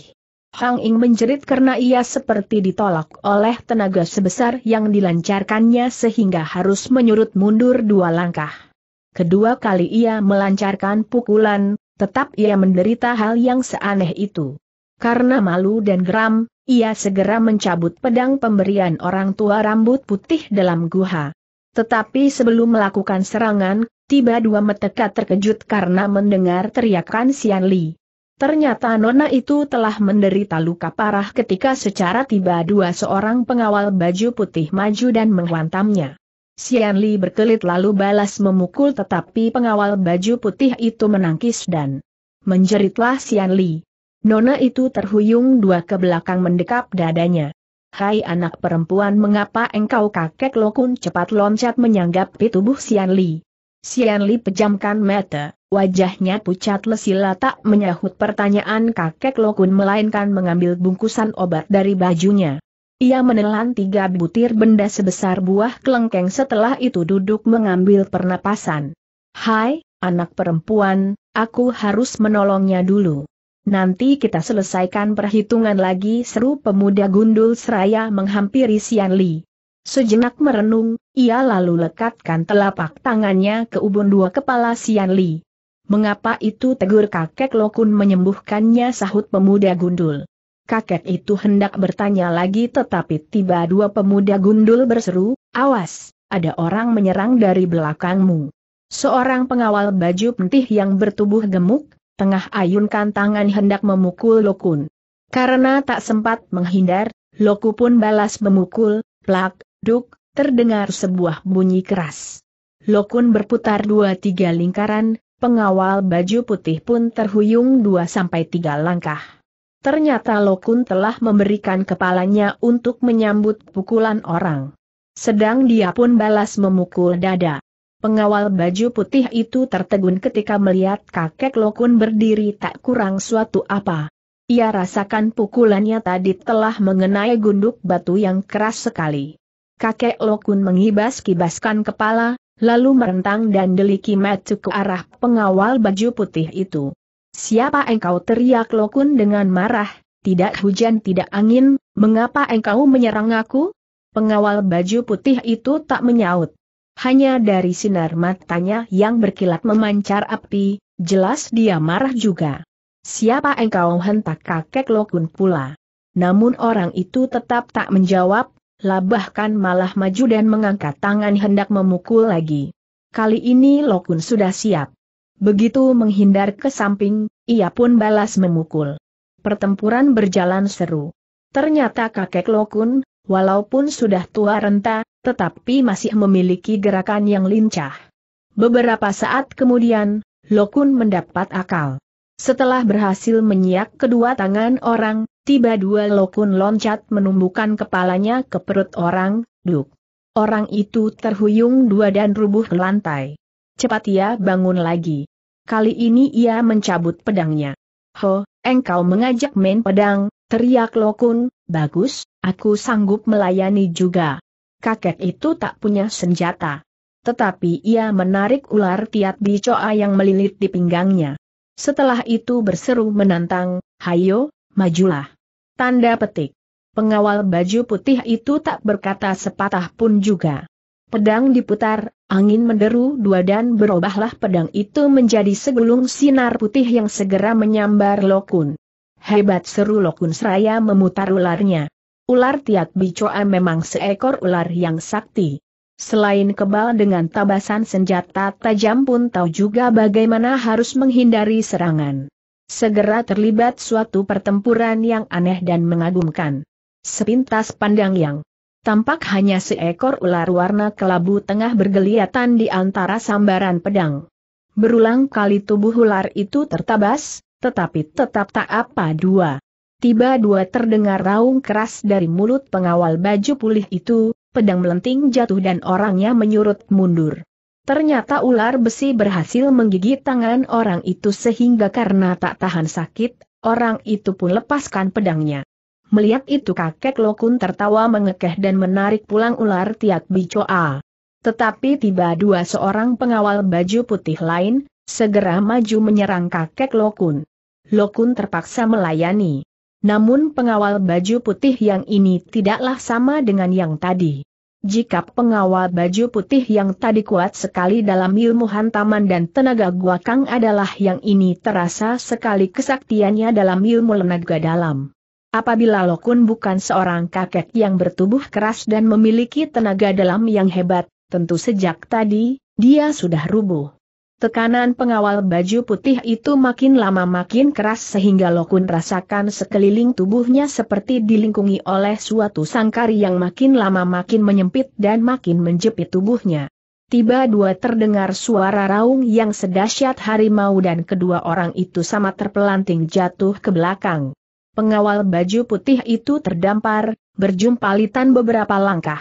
Hang Ing menjerit karena ia seperti ditolak oleh tenaga sebesar yang dilancarkannya sehingga harus menyurut mundur dua langkah. Kedua kali ia melancarkan pukulan, tetap ia menderita hal yang seaneh itu. Karena malu dan geram, ia segera mencabut pedang pemberian orang tua rambut putih dalam guha. Tetapi sebelum melakukan serangan, tiba dua meteka terkejut karena mendengar teriakan Sian Li. Ternyata Nona itu telah menderita luka parah ketika secara tiba dua seorang pengawal baju putih maju dan menghantamnya. Sian Li berkelit lalu balas memukul tetapi pengawal baju putih itu menangkis dan menjeritlah Sian Li. Nona itu terhuyung dua ke belakang mendekap dadanya. Hai anak perempuan mengapa engkau kakek lokun cepat loncat menyanggapi tubuh Sian Li. Sian Li pejamkan mata, wajahnya pucat lesila tak menyahut pertanyaan kakek lokun melainkan mengambil bungkusan obat dari bajunya. Ia menelan tiga butir benda sebesar buah kelengkeng setelah itu duduk mengambil pernapasan. Hai, anak perempuan, aku harus menolongnya dulu. Nanti kita selesaikan perhitungan lagi seru pemuda gundul seraya menghampiri Sian Li. Sejenak merenung, ia lalu lekatkan telapak tangannya ke ubun dua kepala Sian Li. Mengapa itu tegur kakek Lokun menyembuhkannya sahut pemuda gundul. Kakek itu hendak bertanya lagi tetapi tiba dua pemuda gundul berseru, awas, ada orang menyerang dari belakangmu. Seorang pengawal baju pentih yang bertubuh gemuk, tengah ayunkan tangan hendak memukul Lokun. Karena tak sempat menghindar, Loku pun balas memukul, plak, duk, terdengar sebuah bunyi keras. Lokun berputar dua tiga lingkaran, pengawal baju putih pun terhuyung dua sampai tiga langkah. Ternyata Lokun telah memberikan kepalanya untuk menyambut pukulan orang. Sedang dia pun balas memukul dada. Pengawal baju putih itu tertegun ketika melihat kakek Lokun berdiri tak kurang suatu apa. Ia rasakan pukulannya tadi telah mengenai gunduk batu yang keras sekali. Kakek Lokun mengibas-kibaskan kepala, lalu merentang dan deliki cukup ke arah pengawal baju putih itu. Siapa engkau teriak Lokun dengan marah, tidak hujan tidak angin, mengapa engkau menyerang aku? Pengawal baju putih itu tak menyaut hanya dari sinar matanya yang berkilat memancar api, jelas dia marah juga. Siapa engkau hentak kakek Lokun pula? Namun orang itu tetap tak menjawab, labahkan malah maju dan mengangkat tangan hendak memukul lagi. Kali ini Lokun sudah siap. Begitu menghindar ke samping, ia pun balas memukul. Pertempuran berjalan seru. Ternyata kakek Lokun, walaupun sudah tua renta, tetapi masih memiliki gerakan yang lincah. Beberapa saat kemudian, Lokun mendapat akal. Setelah berhasil menyiak kedua tangan orang, tiba dua Lokun loncat menumbuhkan kepalanya ke perut orang, duk. Orang itu terhuyung dua dan rubuh ke lantai. Cepat ia ya, bangun lagi. Kali ini ia mencabut pedangnya. Ho, engkau mengajak main pedang, teriak Lokun, Bagus, aku sanggup melayani juga. Kakek itu tak punya senjata. Tetapi ia menarik ular tiat di coa yang melilit di pinggangnya. Setelah itu berseru menantang, hayo, majulah. Tanda petik. Pengawal baju putih itu tak berkata sepatah pun juga. Pedang diputar, angin menderu dua dan berubahlah pedang itu menjadi segulung sinar putih yang segera menyambar Lokun. Hebat seru Lokun Seraya memutar ularnya. Ular Tiat Bicoa memang seekor ular yang sakti. Selain kebal dengan tabasan senjata tajam pun tahu juga bagaimana harus menghindari serangan. Segera terlibat suatu pertempuran yang aneh dan mengagumkan. Sepintas pandang yang tampak hanya seekor ular warna kelabu tengah bergeliatan di antara sambaran pedang. Berulang kali tubuh ular itu tertabas, tetapi tetap tak apa dua. Tiba dua terdengar raung keras dari mulut pengawal baju pulih itu, pedang melenting jatuh dan orangnya menyurut mundur. Ternyata ular besi berhasil menggigit tangan orang itu sehingga karena tak tahan sakit, orang itu pun lepaskan pedangnya. Melihat itu kakek Lokun tertawa mengekeh dan menarik pulang ular Tiak Bicoa. Tetapi tiba dua seorang pengawal baju putih lain, segera maju menyerang kakek Lokun. Lokun terpaksa melayani. Namun pengawal baju putih yang ini tidaklah sama dengan yang tadi. Jika pengawal baju putih yang tadi kuat sekali dalam ilmu hantaman dan tenaga gua kang adalah yang ini terasa sekali kesaktiannya dalam ilmu tenaga dalam. Apabila Lokun bukan seorang kakek yang bertubuh keras dan memiliki tenaga dalam yang hebat, tentu sejak tadi, dia sudah rubuh. Tekanan pengawal baju putih itu makin lama makin keras sehingga Lokun rasakan sekeliling tubuhnya seperti dilingkungi oleh suatu sangkar yang makin lama makin menyempit dan makin menjepit tubuhnya. Tiba dua terdengar suara raung yang sedahsyat harimau dan kedua orang itu sama terpelanting jatuh ke belakang. Pengawal baju putih itu terdampar, berjumpalitan beberapa langkah.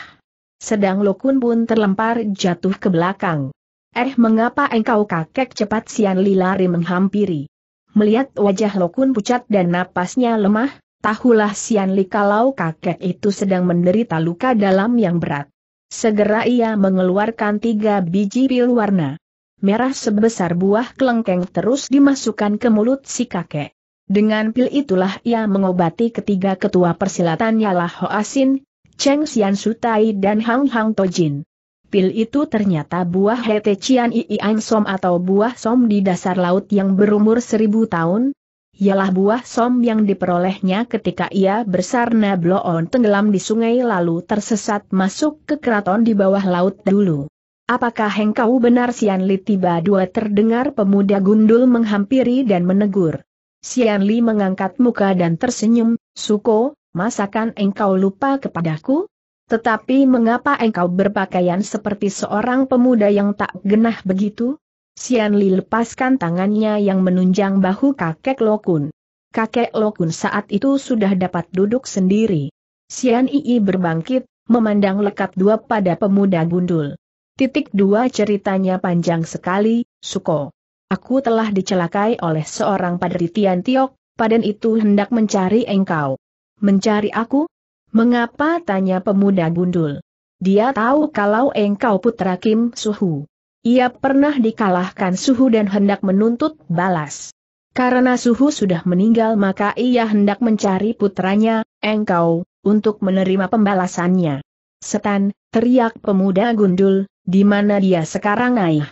Sedang Lokun pun terlempar jatuh ke belakang. Eh mengapa engkau kakek cepat Sian Li lari menghampiri. Melihat wajah Lokun pucat dan napasnya lemah, tahulah Sian Li kalau kakek itu sedang menderita luka dalam yang berat. Segera ia mengeluarkan tiga biji pil warna merah sebesar buah kelengkeng terus dimasukkan ke mulut si kakek. Dengan pil itulah ia mengobati ketiga ketua persilatan Yalah Hoasin, Cheng Sian Sutai dan Hang Hang Tojin. Pil itu ternyata buah Hetecian Ii Som atau buah som di dasar laut yang berumur seribu tahun, ialah buah som yang diperolehnya ketika ia bersarna bloon tenggelam di sungai lalu tersesat masuk ke keraton di bawah laut dulu. Apakah engkau benar Sian Li tiba dua terdengar pemuda gundul menghampiri dan menegur. Sian Li mengangkat muka dan tersenyum, Suko, masakan engkau lupa kepadaku? Tetapi mengapa engkau berpakaian seperti seorang pemuda yang tak genah begitu? Sian Li lepaskan tangannya yang menunjang bahu kakek Lokun. Kakek Lokun saat itu sudah dapat duduk sendiri. Sian Ii berbangkit, memandang lekat dua pada pemuda gundul. Titik dua ceritanya panjang sekali, Suko. Aku telah dicelakai oleh seorang padri Tian Tiok, padan itu hendak mencari engkau. Mencari aku? Mengapa tanya pemuda gundul? Dia tahu kalau engkau putra Kim Suhu. Ia pernah dikalahkan Suhu dan hendak menuntut balas. Karena Suhu sudah meninggal maka ia hendak mencari putranya, engkau, untuk menerima pembalasannya. Setan, teriak pemuda gundul, di mana dia sekarang ayah?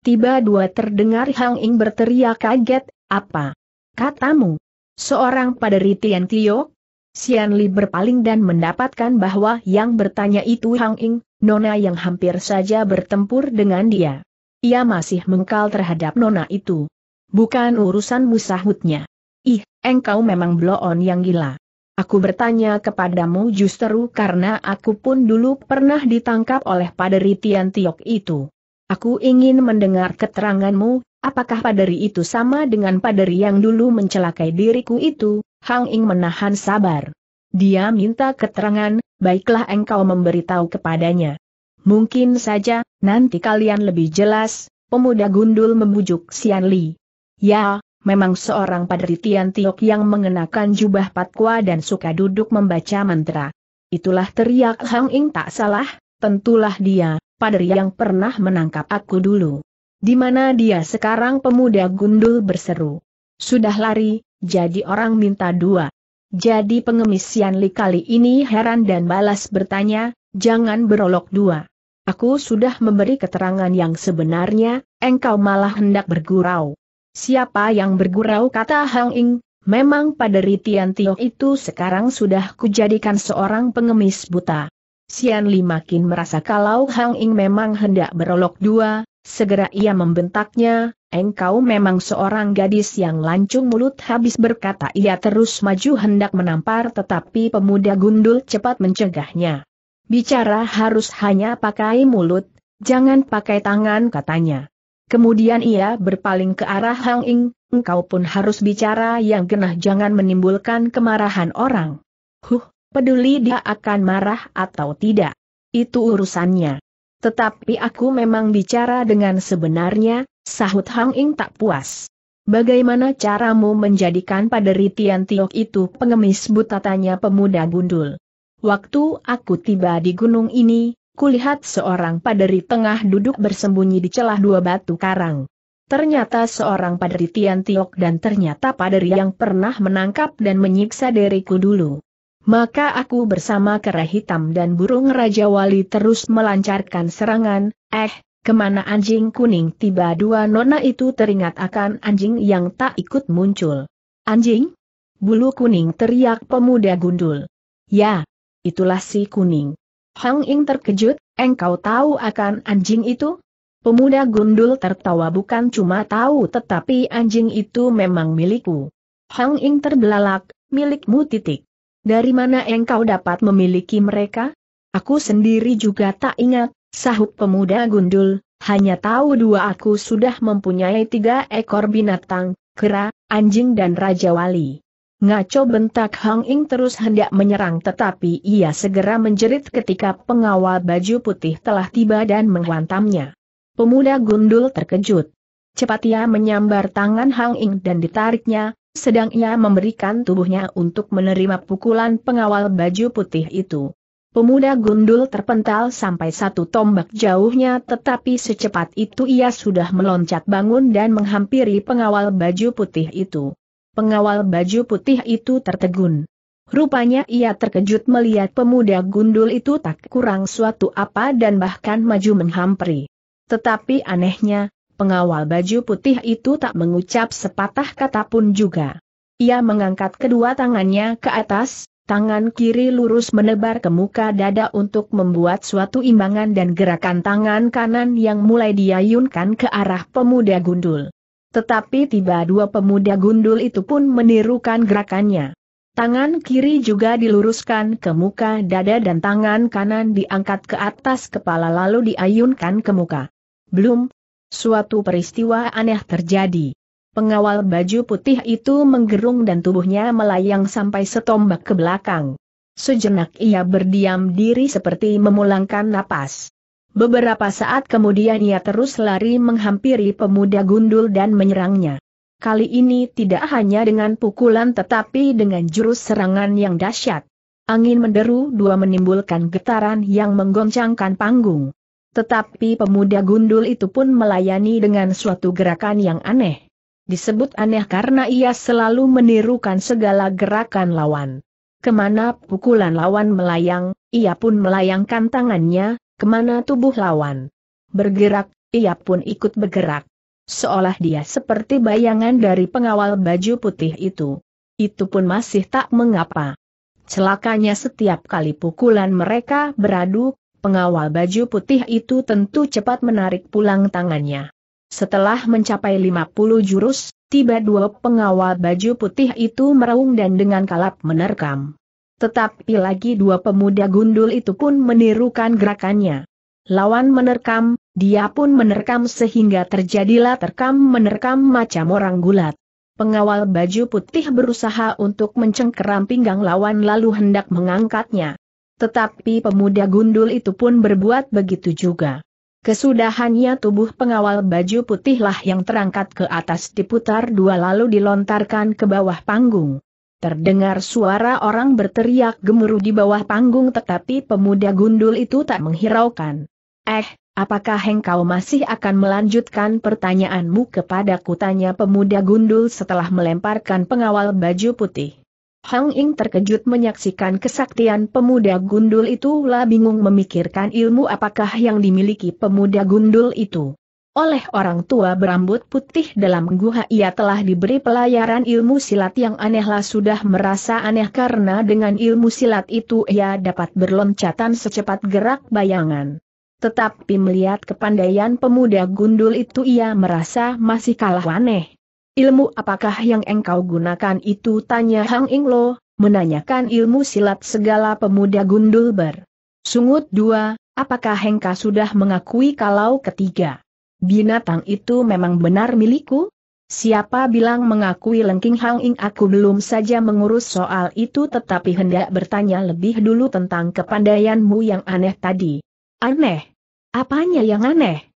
Tiba dua terdengar Hang Ing berteriak kaget, apa? Katamu? Seorang paderi Tian Tio? Xian Li berpaling dan mendapatkan bahwa yang bertanya itu Hang Ying, Nona yang hampir saja bertempur dengan dia. Ia masih mengkal terhadap Nona itu. Bukan urusan musahutnya. Ih, engkau memang bloon yang gila. Aku bertanya kepadamu justru karena aku pun dulu pernah ditangkap oleh paderi Tian Tiok itu. Aku ingin mendengar keteranganmu, apakah paderi itu sama dengan paderi yang dulu mencelakai diriku itu? Hang Ing menahan sabar. Dia minta keterangan, baiklah engkau memberitahu kepadanya. Mungkin saja, nanti kalian lebih jelas, pemuda gundul membujuk Sian Li. Ya, memang seorang padri Tian Tiok yang mengenakan jubah patkwa dan suka duduk membaca mantra. Itulah teriak Hang Ing tak salah, tentulah dia, padri yang pernah menangkap aku dulu. Di mana dia sekarang pemuda gundul berseru. Sudah lari, jadi orang minta dua. Jadi pengemis Sian kali ini heran dan balas bertanya, jangan berolok dua. Aku sudah memberi keterangan yang sebenarnya, engkau malah hendak bergurau. Siapa yang bergurau kata Hang Ing, memang pada Ritian Tio itu sekarang sudah kujadikan seorang pengemis buta. Sian Li makin merasa kalau Hang Ing memang hendak berolok dua, segera ia membentaknya, Engkau memang seorang gadis yang lancung mulut habis berkata ia terus maju hendak menampar tetapi pemuda gundul cepat mencegahnya. Bicara harus hanya pakai mulut, jangan pakai tangan katanya. Kemudian ia berpaling ke arah Hang Ing, engkau pun harus bicara yang genah jangan menimbulkan kemarahan orang. Huh, peduli dia akan marah atau tidak. Itu urusannya. Tetapi aku memang bicara dengan sebenarnya, Sahut Hang Ing tak puas. Bagaimana caramu menjadikan paderi Tian Tiok itu pengemis buta tanya pemuda gundul. Waktu aku tiba di gunung ini, kulihat seorang paderi tengah duduk bersembunyi di celah dua batu karang. Ternyata seorang paderi Tian Tiok dan ternyata paderi yang pernah menangkap dan menyiksa diriku dulu. Maka aku bersama kera hitam dan burung Raja Wali terus melancarkan serangan, eh, Kemana anjing kuning tiba dua nona itu teringat akan anjing yang tak ikut muncul. Anjing? Bulu kuning teriak pemuda gundul. Ya, itulah si kuning. Hang Ing terkejut, engkau tahu akan anjing itu? Pemuda gundul tertawa bukan cuma tahu tetapi anjing itu memang milikku. Hang Ing terbelalak, milikmu titik. Dari mana engkau dapat memiliki mereka? Aku sendiri juga tak ingat, Sahut pemuda gundul, hanya tahu dua aku sudah mempunyai tiga ekor binatang, kera, anjing dan raja wali. Ngaco bentak Hang Ing terus hendak menyerang tetapi ia segera menjerit ketika pengawal baju putih telah tiba dan menghantamnya. Pemuda gundul terkejut. Cepat ia menyambar tangan Hang Ing dan ditariknya, sedang ia memberikan tubuhnya untuk menerima pukulan pengawal baju putih itu. Pemuda gundul terpental sampai satu tombak jauhnya tetapi secepat itu ia sudah meloncat bangun dan menghampiri pengawal baju putih itu. Pengawal baju putih itu tertegun. Rupanya ia terkejut melihat pemuda gundul itu tak kurang suatu apa dan bahkan maju menghampiri. Tetapi anehnya, pengawal baju putih itu tak mengucap sepatah kata pun juga. Ia mengangkat kedua tangannya ke atas, Tangan kiri lurus menebar ke muka dada untuk membuat suatu imbangan dan gerakan tangan kanan yang mulai diayunkan ke arah pemuda gundul. Tetapi tiba dua pemuda gundul itu pun menirukan gerakannya. Tangan kiri juga diluruskan ke muka dada dan tangan kanan diangkat ke atas kepala lalu diayunkan ke muka. Belum, suatu peristiwa aneh terjadi. Pengawal baju putih itu menggerung dan tubuhnya melayang sampai setombak ke belakang. Sejenak ia berdiam diri seperti memulangkan napas. Beberapa saat kemudian ia terus lari menghampiri pemuda gundul dan menyerangnya. Kali ini tidak hanya dengan pukulan tetapi dengan jurus serangan yang dahsyat. Angin menderu dua menimbulkan getaran yang menggoncangkan panggung. Tetapi pemuda gundul itu pun melayani dengan suatu gerakan yang aneh disebut aneh karena ia selalu menirukan segala gerakan lawan. Kemana pukulan lawan melayang, ia pun melayangkan tangannya, kemana tubuh lawan bergerak, ia pun ikut bergerak. Seolah dia seperti bayangan dari pengawal baju putih itu. Itu pun masih tak mengapa. Celakanya setiap kali pukulan mereka beradu, pengawal baju putih itu tentu cepat menarik pulang tangannya. Setelah mencapai 50 jurus, tiba dua pengawal baju putih itu meraung dan dengan kalap menerkam. Tetapi lagi dua pemuda gundul itu pun menirukan gerakannya. Lawan menerkam, dia pun menerkam sehingga terjadilah terkam menerkam macam orang gulat. Pengawal baju putih berusaha untuk mencengkeram pinggang lawan lalu hendak mengangkatnya. Tetapi pemuda gundul itu pun berbuat begitu juga. Kesudahannya tubuh pengawal baju putihlah yang terangkat ke atas diputar dua lalu dilontarkan ke bawah panggung. Terdengar suara orang berteriak gemuruh di bawah panggung tetapi pemuda gundul itu tak menghiraukan. Eh, apakah engkau masih akan melanjutkan pertanyaanmu kepada kutanya pemuda gundul setelah melemparkan pengawal baju putih. Hang Ing terkejut menyaksikan kesaktian pemuda gundul itu lah bingung memikirkan ilmu apakah yang dimiliki pemuda gundul itu. Oleh orang tua berambut putih dalam guha ia telah diberi pelayaran ilmu silat yang aneh anehlah sudah merasa aneh karena dengan ilmu silat itu ia dapat berloncatan secepat gerak bayangan. Tetapi melihat kepandaian pemuda gundul itu ia merasa masih kalah aneh. Ilmu apakah yang engkau gunakan itu tanya Hang Ing Lo, menanyakan ilmu silat segala pemuda gundul ber. Sungut dua, apakah Hengka sudah mengakui kalau ketiga? Binatang itu memang benar milikku? Siapa bilang mengakui Lengking Hang Ing aku belum saja mengurus soal itu tetapi hendak bertanya lebih dulu tentang kepandaianmu yang aneh tadi. Aneh? Apanya yang aneh?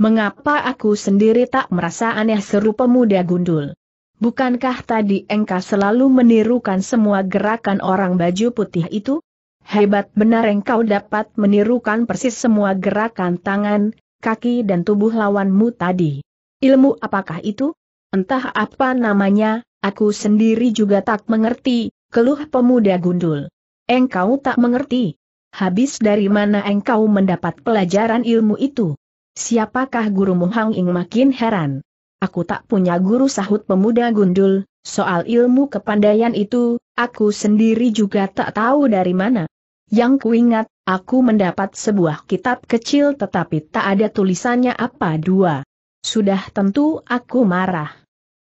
Mengapa aku sendiri tak merasa aneh seru pemuda gundul? Bukankah tadi engkau selalu menirukan semua gerakan orang baju putih itu? Hebat benar engkau dapat menirukan persis semua gerakan tangan, kaki dan tubuh lawanmu tadi. Ilmu apakah itu? Entah apa namanya, aku sendiri juga tak mengerti, keluh pemuda gundul. Engkau tak mengerti. Habis dari mana engkau mendapat pelajaran ilmu itu? Siapakah gurumu Hang Ing makin heran. Aku tak punya guru sahut pemuda gundul, soal ilmu kepandaian itu, aku sendiri juga tak tahu dari mana. Yang kuingat, aku mendapat sebuah kitab kecil tetapi tak ada tulisannya apa dua. Sudah tentu aku marah.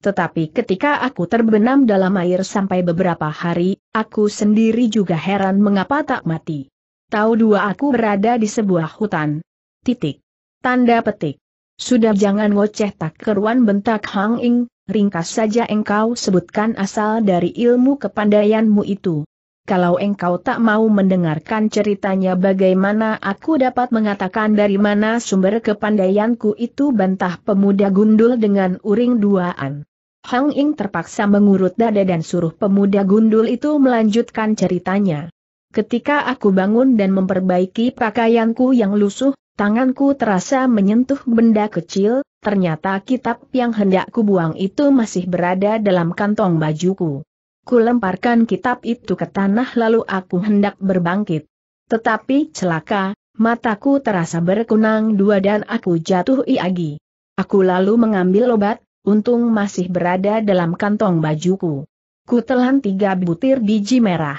Tetapi ketika aku terbenam dalam air sampai beberapa hari, aku sendiri juga heran mengapa tak mati. Tahu dua aku berada di sebuah hutan. Titik. Tanda petik. Sudah jangan ngoceh tak keruan bentak Hang Ing, ringkas saja engkau sebutkan asal dari ilmu kepandaianmu itu. Kalau engkau tak mau mendengarkan ceritanya bagaimana aku dapat mengatakan dari mana sumber kepandaianku itu bantah pemuda gundul dengan uring duaan. Hang Ing terpaksa mengurut dada dan suruh pemuda gundul itu melanjutkan ceritanya. Ketika aku bangun dan memperbaiki pakaianku yang lusuh, Tanganku terasa menyentuh benda kecil, ternyata kitab yang hendak kubuang itu masih berada dalam kantong bajuku. Kulemparkan kitab itu ke tanah lalu aku hendak berbangkit. Tetapi celaka, mataku terasa berkunang dua dan aku jatuh iagi. Aku lalu mengambil obat, untung masih berada dalam kantong bajuku. Ku telan tiga butir biji merah.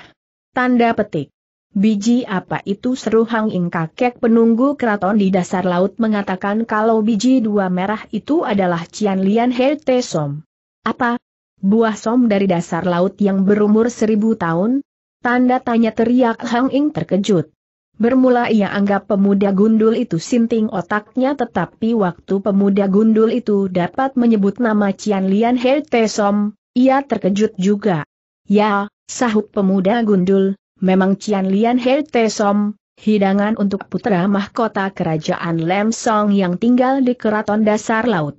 Tanda petik. Biji apa itu seru Hang Ing kakek penunggu keraton di dasar laut mengatakan kalau biji dua merah itu adalah Cian Lian He Te Som. Apa? Buah som dari dasar laut yang berumur seribu tahun? Tanda tanya teriak Hang Ing terkejut. Bermula ia anggap pemuda gundul itu sinting otaknya tetapi waktu pemuda gundul itu dapat menyebut nama Cian Lian He Te Som, ia terkejut juga. Ya, sahut pemuda gundul, memang Cian Lian He Te hidangan untuk putra mahkota kerajaan Lem Song yang tinggal di keraton dasar laut.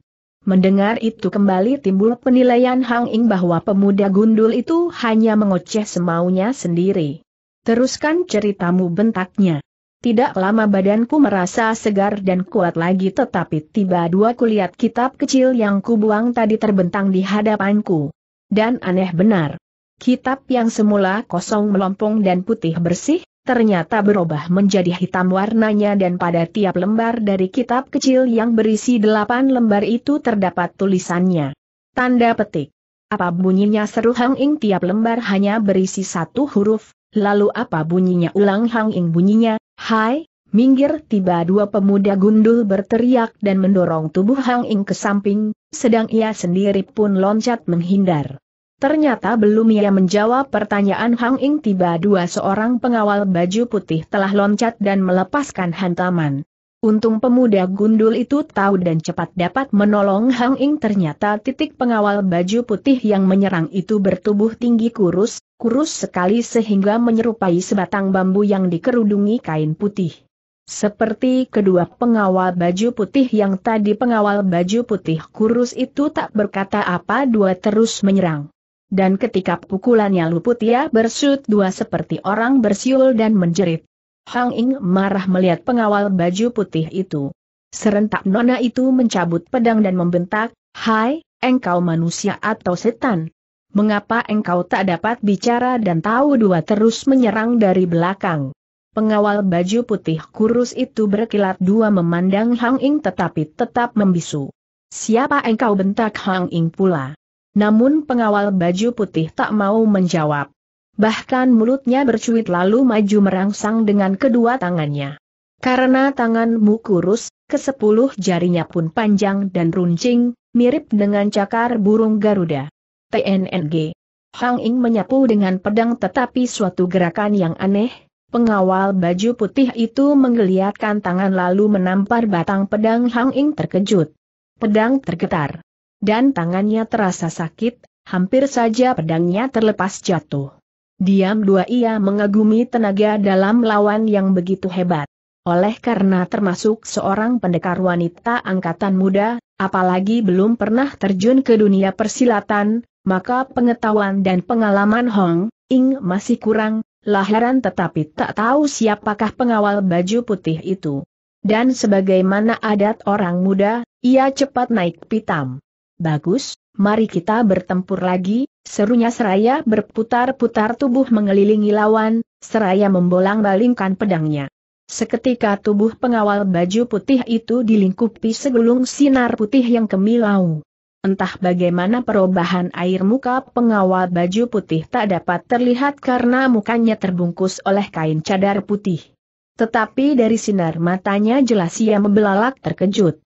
Mendengar itu kembali timbul penilaian Hang Ing bahwa pemuda gundul itu hanya mengoceh semaunya sendiri. Teruskan ceritamu bentaknya. Tidak lama badanku merasa segar dan kuat lagi tetapi tiba dua kulihat kitab kecil yang kubuang tadi terbentang di hadapanku. Dan aneh benar. Kitab yang semula kosong melompong dan putih bersih, ternyata berubah menjadi hitam warnanya dan pada tiap lembar dari kitab kecil yang berisi delapan lembar itu terdapat tulisannya. Tanda petik. Apa bunyinya seru Hang Ing tiap lembar hanya berisi satu huruf, lalu apa bunyinya ulang Hang Ing bunyinya, Hai, minggir tiba dua pemuda gundul berteriak dan mendorong tubuh Hang Ing ke samping, sedang ia sendiri pun loncat menghindar. Ternyata belum ia menjawab pertanyaan Hang Ing tiba dua seorang pengawal baju putih telah loncat dan melepaskan hantaman. Untung pemuda gundul itu tahu dan cepat dapat menolong Hang Ing ternyata titik pengawal baju putih yang menyerang itu bertubuh tinggi kurus, kurus sekali sehingga menyerupai sebatang bambu yang dikerudungi kain putih. Seperti kedua pengawal baju putih yang tadi pengawal baju putih kurus itu tak berkata apa dua terus menyerang. Dan ketika pukulannya luput ia bersut dua seperti orang bersiul dan menjerit. Hang Ing marah melihat pengawal baju putih itu. Serentak nona itu mencabut pedang dan membentak, Hai, engkau manusia atau setan? Mengapa engkau tak dapat bicara dan tahu dua terus menyerang dari belakang? Pengawal baju putih kurus itu berkilat dua memandang Hang Ing tetapi tetap membisu. Siapa engkau bentak Hang Ing pula? Namun pengawal baju putih tak mau menjawab. Bahkan mulutnya bercuit lalu maju merangsang dengan kedua tangannya. Karena tanganmu kurus, kesepuluh jarinya pun panjang dan runcing, mirip dengan cakar burung Garuda. TNNG. Hang Ing menyapu dengan pedang tetapi suatu gerakan yang aneh, pengawal baju putih itu menggeliatkan tangan lalu menampar batang pedang Hang Ing terkejut. Pedang tergetar dan tangannya terasa sakit, hampir saja pedangnya terlepas jatuh. Diam dua ia mengagumi tenaga dalam lawan yang begitu hebat. Oleh karena termasuk seorang pendekar wanita angkatan muda, apalagi belum pernah terjun ke dunia persilatan, maka pengetahuan dan pengalaman Hong Ing masih kurang, lahiran tetapi tak tahu siapakah pengawal baju putih itu. Dan sebagaimana adat orang muda, ia cepat naik pitam. Bagus, mari kita bertempur lagi, serunya seraya berputar-putar tubuh mengelilingi lawan, seraya membolang-balingkan pedangnya. Seketika tubuh pengawal baju putih itu dilingkupi segulung sinar putih yang kemilau. Entah bagaimana perubahan air muka pengawal baju putih tak dapat terlihat karena mukanya terbungkus oleh kain cadar putih. Tetapi dari sinar matanya jelas ia membelalak terkejut.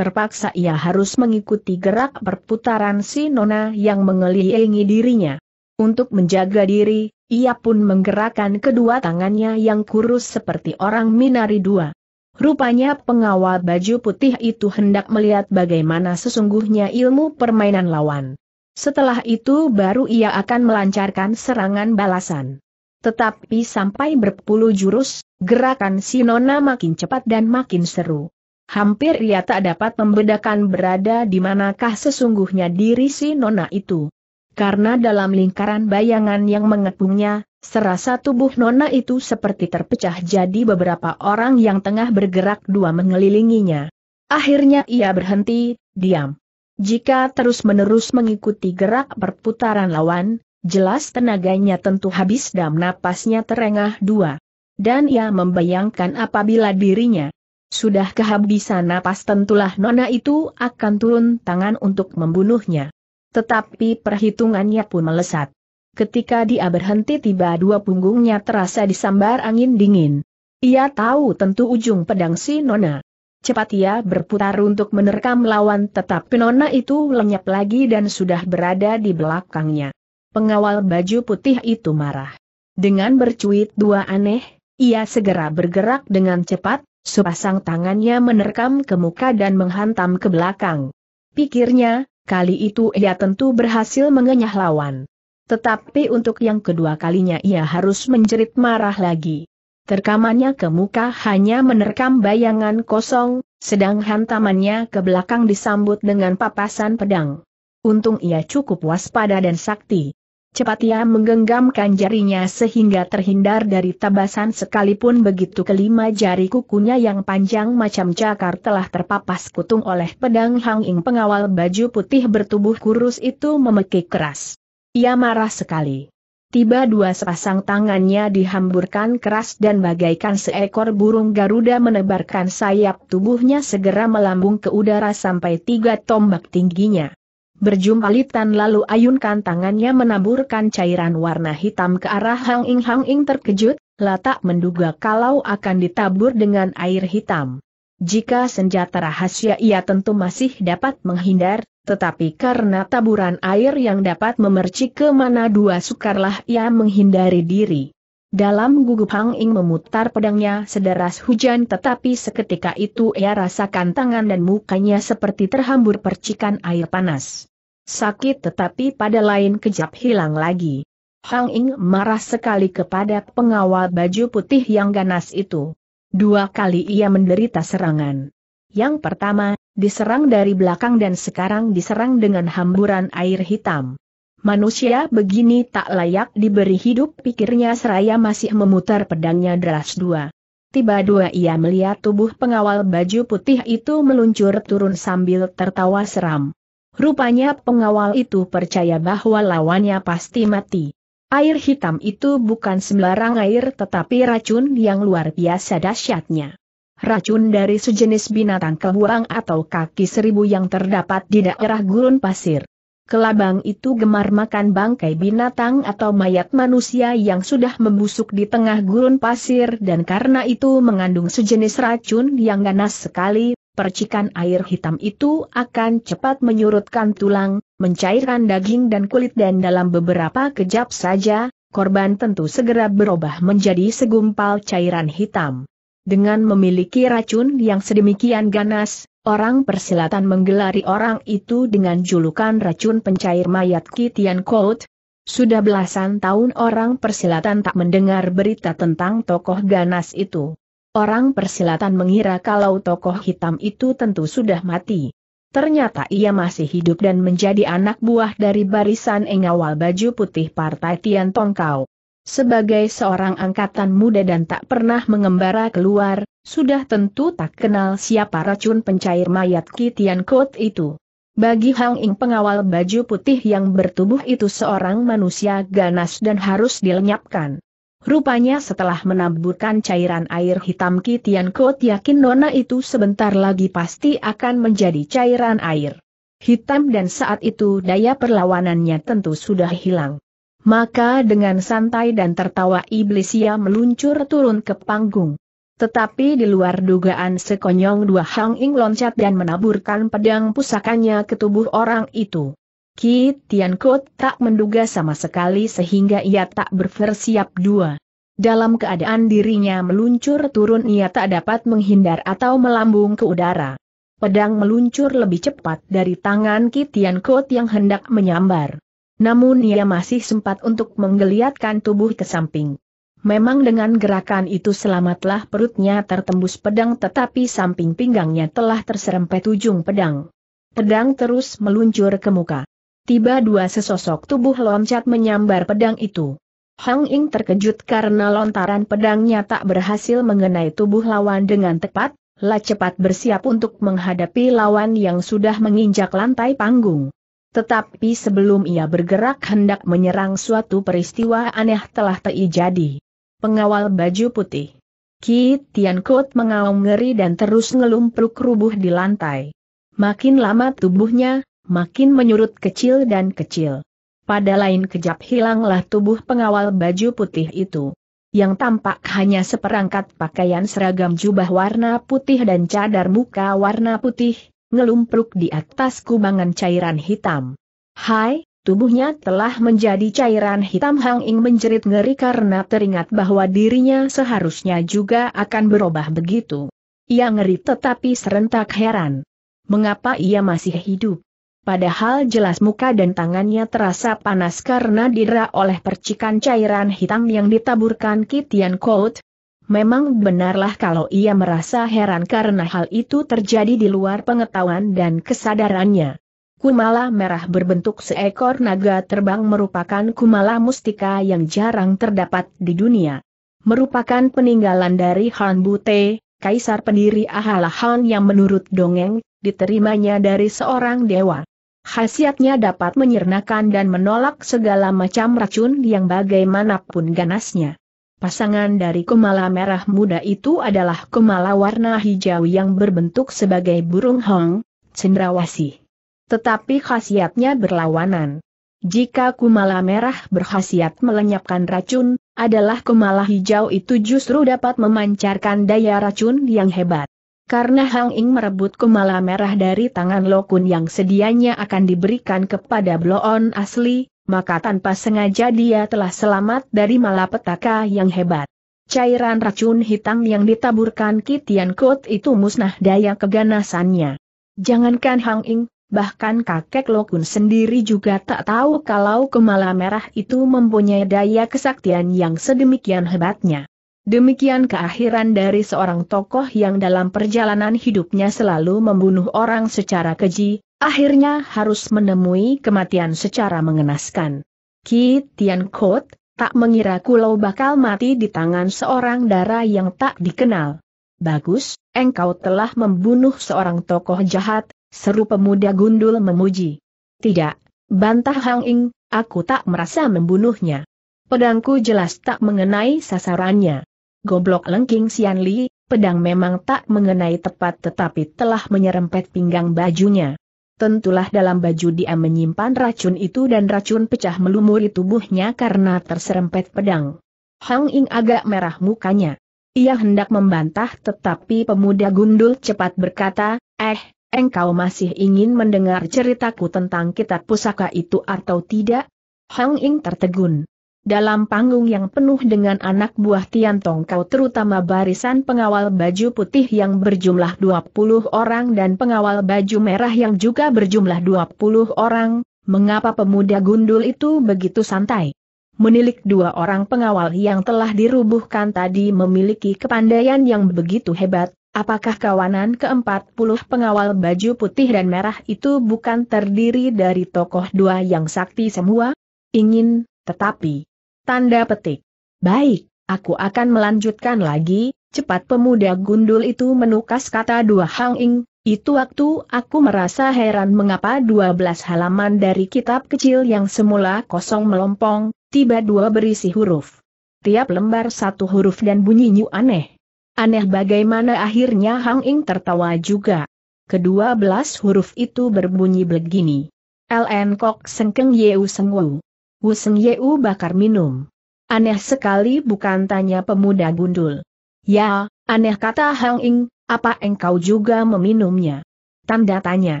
Terpaksa ia harus mengikuti gerak perputaran si Nona yang mengelilingi dirinya. Untuk menjaga diri, ia pun menggerakkan kedua tangannya yang kurus seperti orang minari dua. Rupanya pengawal baju putih itu hendak melihat bagaimana sesungguhnya ilmu permainan lawan. Setelah itu baru ia akan melancarkan serangan balasan. Tetapi sampai berpuluh jurus, gerakan si Nona makin cepat dan makin seru hampir ia tak dapat membedakan berada di manakah sesungguhnya diri si nona itu. Karena dalam lingkaran bayangan yang mengepungnya, serasa tubuh nona itu seperti terpecah jadi beberapa orang yang tengah bergerak dua mengelilinginya. Akhirnya ia berhenti, diam. Jika terus-menerus mengikuti gerak perputaran lawan, jelas tenaganya tentu habis dan napasnya terengah dua. Dan ia membayangkan apabila dirinya sudah kehabisan napas tentulah nona itu akan turun tangan untuk membunuhnya. Tetapi perhitungannya pun melesat. Ketika dia berhenti tiba dua punggungnya terasa disambar angin dingin. Ia tahu tentu ujung pedang si nona. Cepat ia berputar untuk menerkam lawan tetapi nona itu lenyap lagi dan sudah berada di belakangnya. Pengawal baju putih itu marah. Dengan bercuit dua aneh, ia segera bergerak dengan cepat, Sepasang tangannya menerkam ke muka dan menghantam ke belakang. Pikirnya, kali itu ia tentu berhasil mengenyah lawan. Tetapi untuk yang kedua kalinya ia harus menjerit marah lagi. Terkamannya ke muka hanya menerkam bayangan kosong, sedang hantamannya ke belakang disambut dengan papasan pedang. Untung ia cukup waspada dan sakti. Cepat ia menggenggamkan jarinya sehingga terhindar dari tabasan sekalipun begitu kelima jari kukunya yang panjang macam cakar telah terpapas kutung oleh pedang Hang pengawal baju putih bertubuh kurus itu memekik keras. Ia marah sekali. Tiba dua sepasang tangannya dihamburkan keras dan bagaikan seekor burung Garuda menebarkan sayap tubuhnya segera melambung ke udara sampai tiga tombak tingginya berjumpa litan lalu ayunkan tangannya menaburkan cairan warna hitam ke arah Hang Ing Hang Ing terkejut, tak menduga kalau akan ditabur dengan air hitam. Jika senjata rahasia ia tentu masih dapat menghindar, tetapi karena taburan air yang dapat memercik ke mana dua sukarlah ia menghindari diri. Dalam gugup Hang Ing memutar pedangnya sederas hujan tetapi seketika itu ia rasakan tangan dan mukanya seperti terhambur percikan air panas sakit tetapi pada lain kejap hilang lagi. Hang Ing marah sekali kepada pengawal baju putih yang ganas itu. Dua kali ia menderita serangan. Yang pertama, diserang dari belakang dan sekarang diserang dengan hamburan air hitam. Manusia begini tak layak diberi hidup pikirnya seraya masih memutar pedangnya deras dua. Tiba dua ia melihat tubuh pengawal baju putih itu meluncur turun sambil tertawa seram. Rupanya pengawal itu percaya bahwa lawannya pasti mati. Air hitam itu bukan sembarang air tetapi racun yang luar biasa dahsyatnya. Racun dari sejenis binatang kebuang atau kaki seribu yang terdapat di daerah gurun pasir. Kelabang itu gemar makan bangkai binatang atau mayat manusia yang sudah membusuk di tengah gurun pasir dan karena itu mengandung sejenis racun yang ganas sekali, percikan air hitam itu akan cepat menyurutkan tulang, mencairkan daging dan kulit dan dalam beberapa kejap saja, korban tentu segera berubah menjadi segumpal cairan hitam. Dengan memiliki racun yang sedemikian ganas, orang persilatan menggelari orang itu dengan julukan racun pencair mayat Kitian Kout, sudah belasan tahun orang persilatan tak mendengar berita tentang tokoh ganas itu. Orang persilatan mengira kalau tokoh hitam itu tentu sudah mati. Ternyata ia masih hidup dan menjadi anak buah dari barisan engawal baju putih Partai Tian Tongkau. Sebagai seorang angkatan muda dan tak pernah mengembara keluar, sudah tentu tak kenal siapa racun pencair mayat Ki Tian Kot itu. Bagi Hang Ing pengawal baju putih yang bertubuh itu seorang manusia ganas dan harus dilenyapkan. Rupanya setelah menaburkan cairan air hitam Ki Tian Kot yakin nona itu sebentar lagi pasti akan menjadi cairan air hitam dan saat itu daya perlawanannya tentu sudah hilang. Maka dengan santai dan tertawa iblis ia meluncur turun ke panggung. Tetapi di luar dugaan sekonyong dua Hang Ing loncat dan menaburkan pedang pusakanya ke tubuh orang itu. Ki Tianko tak menduga sama sekali sehingga ia tak berversiap dua. Dalam keadaan dirinya meluncur turun ia tak dapat menghindar atau melambung ke udara. Pedang meluncur lebih cepat dari tangan Ki Tianko yang hendak menyambar. Namun ia masih sempat untuk menggeliatkan tubuh ke samping. Memang dengan gerakan itu selamatlah perutnya tertembus pedang tetapi samping pinggangnya telah terserempet ujung pedang. Pedang terus meluncur ke muka tiba dua sesosok tubuh loncat menyambar pedang itu. Hang Ing terkejut karena lontaran pedangnya tak berhasil mengenai tubuh lawan dengan tepat, La cepat bersiap untuk menghadapi lawan yang sudah menginjak lantai panggung. Tetapi sebelum ia bergerak hendak menyerang suatu peristiwa aneh telah terjadi. Pengawal baju putih. Ki Tian Kot mengaum ngeri dan terus ngelumpruk rubuh di lantai. Makin lama tubuhnya, makin menyurut kecil dan kecil. Pada lain kejap hilanglah tubuh pengawal baju putih itu. Yang tampak hanya seperangkat pakaian seragam jubah warna putih dan cadar muka warna putih, ngelumpruk di atas kubangan cairan hitam. Hai, tubuhnya telah menjadi cairan hitam Hang Ing menjerit ngeri karena teringat bahwa dirinya seharusnya juga akan berubah begitu. Ia ngeri tetapi serentak heran. Mengapa ia masih hidup? Padahal jelas muka dan tangannya terasa panas karena dira oleh percikan cairan hitam yang ditaburkan Kitian Kout. Memang benarlah kalau ia merasa heran karena hal itu terjadi di luar pengetahuan dan kesadarannya. Kumala merah berbentuk seekor naga terbang merupakan kumala mustika yang jarang terdapat di dunia. Merupakan peninggalan dari Han Bute, kaisar pendiri ahala Han yang menurut dongeng, diterimanya dari seorang dewa. Khasiatnya dapat menyernakan dan menolak segala macam racun yang bagaimanapun ganasnya. Pasangan dari kumala merah muda itu adalah kumala warna hijau yang berbentuk sebagai burung hong, cendrawasih. Tetapi khasiatnya berlawanan. Jika kumala merah berkhasiat melenyapkan racun, adalah kumala hijau itu justru dapat memancarkan daya racun yang hebat. Karena Hang Ing merebut kemala merah dari tangan Lokun yang sedianya akan diberikan kepada Bloon asli, maka tanpa sengaja dia telah selamat dari malapetaka yang hebat. Cairan racun hitam yang ditaburkan Kitian Kot itu musnah daya keganasannya. Jangankan Hang Ing, bahkan kakek Lokun sendiri juga tak tahu kalau kemala merah itu mempunyai daya kesaktian yang sedemikian hebatnya. Demikian keakhiran dari seorang tokoh yang dalam perjalanan hidupnya selalu membunuh orang secara keji, akhirnya harus menemui kematian secara mengenaskan. Ki Tian Kot, tak mengira kulau bakal mati di tangan seorang darah yang tak dikenal. Bagus, engkau telah membunuh seorang tokoh jahat, seru pemuda gundul memuji. Tidak, bantah Hang Ing, aku tak merasa membunuhnya. Pedangku jelas tak mengenai sasarannya goblok lengking Sian Li, pedang memang tak mengenai tepat tetapi telah menyerempet pinggang bajunya. Tentulah dalam baju dia menyimpan racun itu dan racun pecah melumuri tubuhnya karena terserempet pedang. Hang Ying agak merah mukanya. Ia hendak membantah tetapi pemuda gundul cepat berkata, Eh, engkau masih ingin mendengar ceritaku tentang kitab pusaka itu atau tidak? Hang Ying tertegun. Dalam panggung yang penuh dengan anak buah Tian Tong, kau terutama barisan pengawal baju putih yang berjumlah 20 orang dan pengawal baju merah yang juga berjumlah 20 orang, mengapa pemuda gundul itu begitu santai? Menilik dua orang pengawal yang telah dirubuhkan tadi memiliki kepandaian yang begitu hebat, apakah kawanan keempat puluh pengawal baju putih dan merah itu bukan terdiri dari tokoh dua yang sakti semua? Ingin, tetapi... Tanda petik. Baik, aku akan melanjutkan lagi, cepat pemuda gundul itu menukas kata dua Hang Ing, itu waktu aku merasa heran mengapa dua belas halaman dari kitab kecil yang semula kosong melompong, tiba dua berisi huruf. Tiap lembar satu huruf dan bunyinya aneh. Aneh bagaimana akhirnya Hang Ing tertawa juga. Kedua belas huruf itu berbunyi begini. LN Kok Sengkeng Yeu Sengwu. Wu Seng Yeu bakar minum. Aneh sekali bukan tanya pemuda gundul. Ya, aneh kata Hang Ing, apa engkau juga meminumnya? Tanda tanya.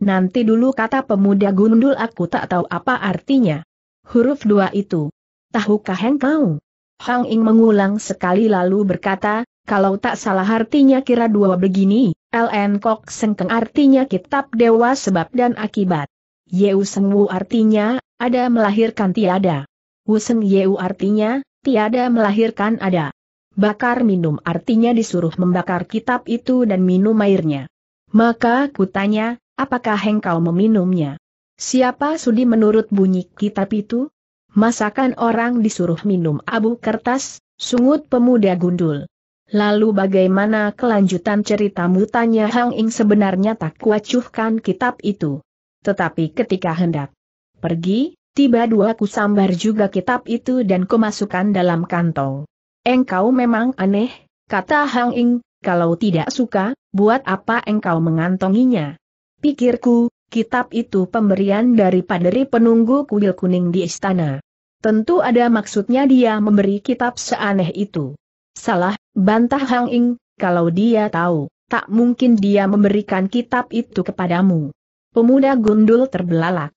Nanti dulu kata pemuda gundul aku tak tahu apa artinya. Huruf dua itu. Tahukah engkau? Hang Ing mengulang sekali lalu berkata, kalau tak salah artinya kira dua begini, LN Kok Sengkeng artinya kitab dewa sebab dan akibat. Yeu Seng Wu artinya, ada melahirkan tiada. Wu Seng Yeu artinya, tiada melahirkan ada. Bakar minum artinya disuruh membakar kitab itu dan minum airnya. Maka kutanya, apakah engkau meminumnya? Siapa sudi menurut bunyi kitab itu? Masakan orang disuruh minum abu kertas, sungut pemuda gundul. Lalu bagaimana kelanjutan ceritamu tanya Hang Ing sebenarnya tak kuacuhkan kitab itu? Tetapi ketika hendak pergi, tiba dua ku sambar juga kitab itu dan kumasukkan dalam kantong. Engkau memang aneh, kata Hang Ing, kalau tidak suka, buat apa engkau mengantonginya? Pikirku, kitab itu pemberian dari paderi penunggu kuil kuning di istana. Tentu ada maksudnya dia memberi kitab seaneh itu. Salah, bantah Hang Ing, kalau dia tahu, tak mungkin dia memberikan kitab itu kepadamu. Pemuda gundul terbelalak.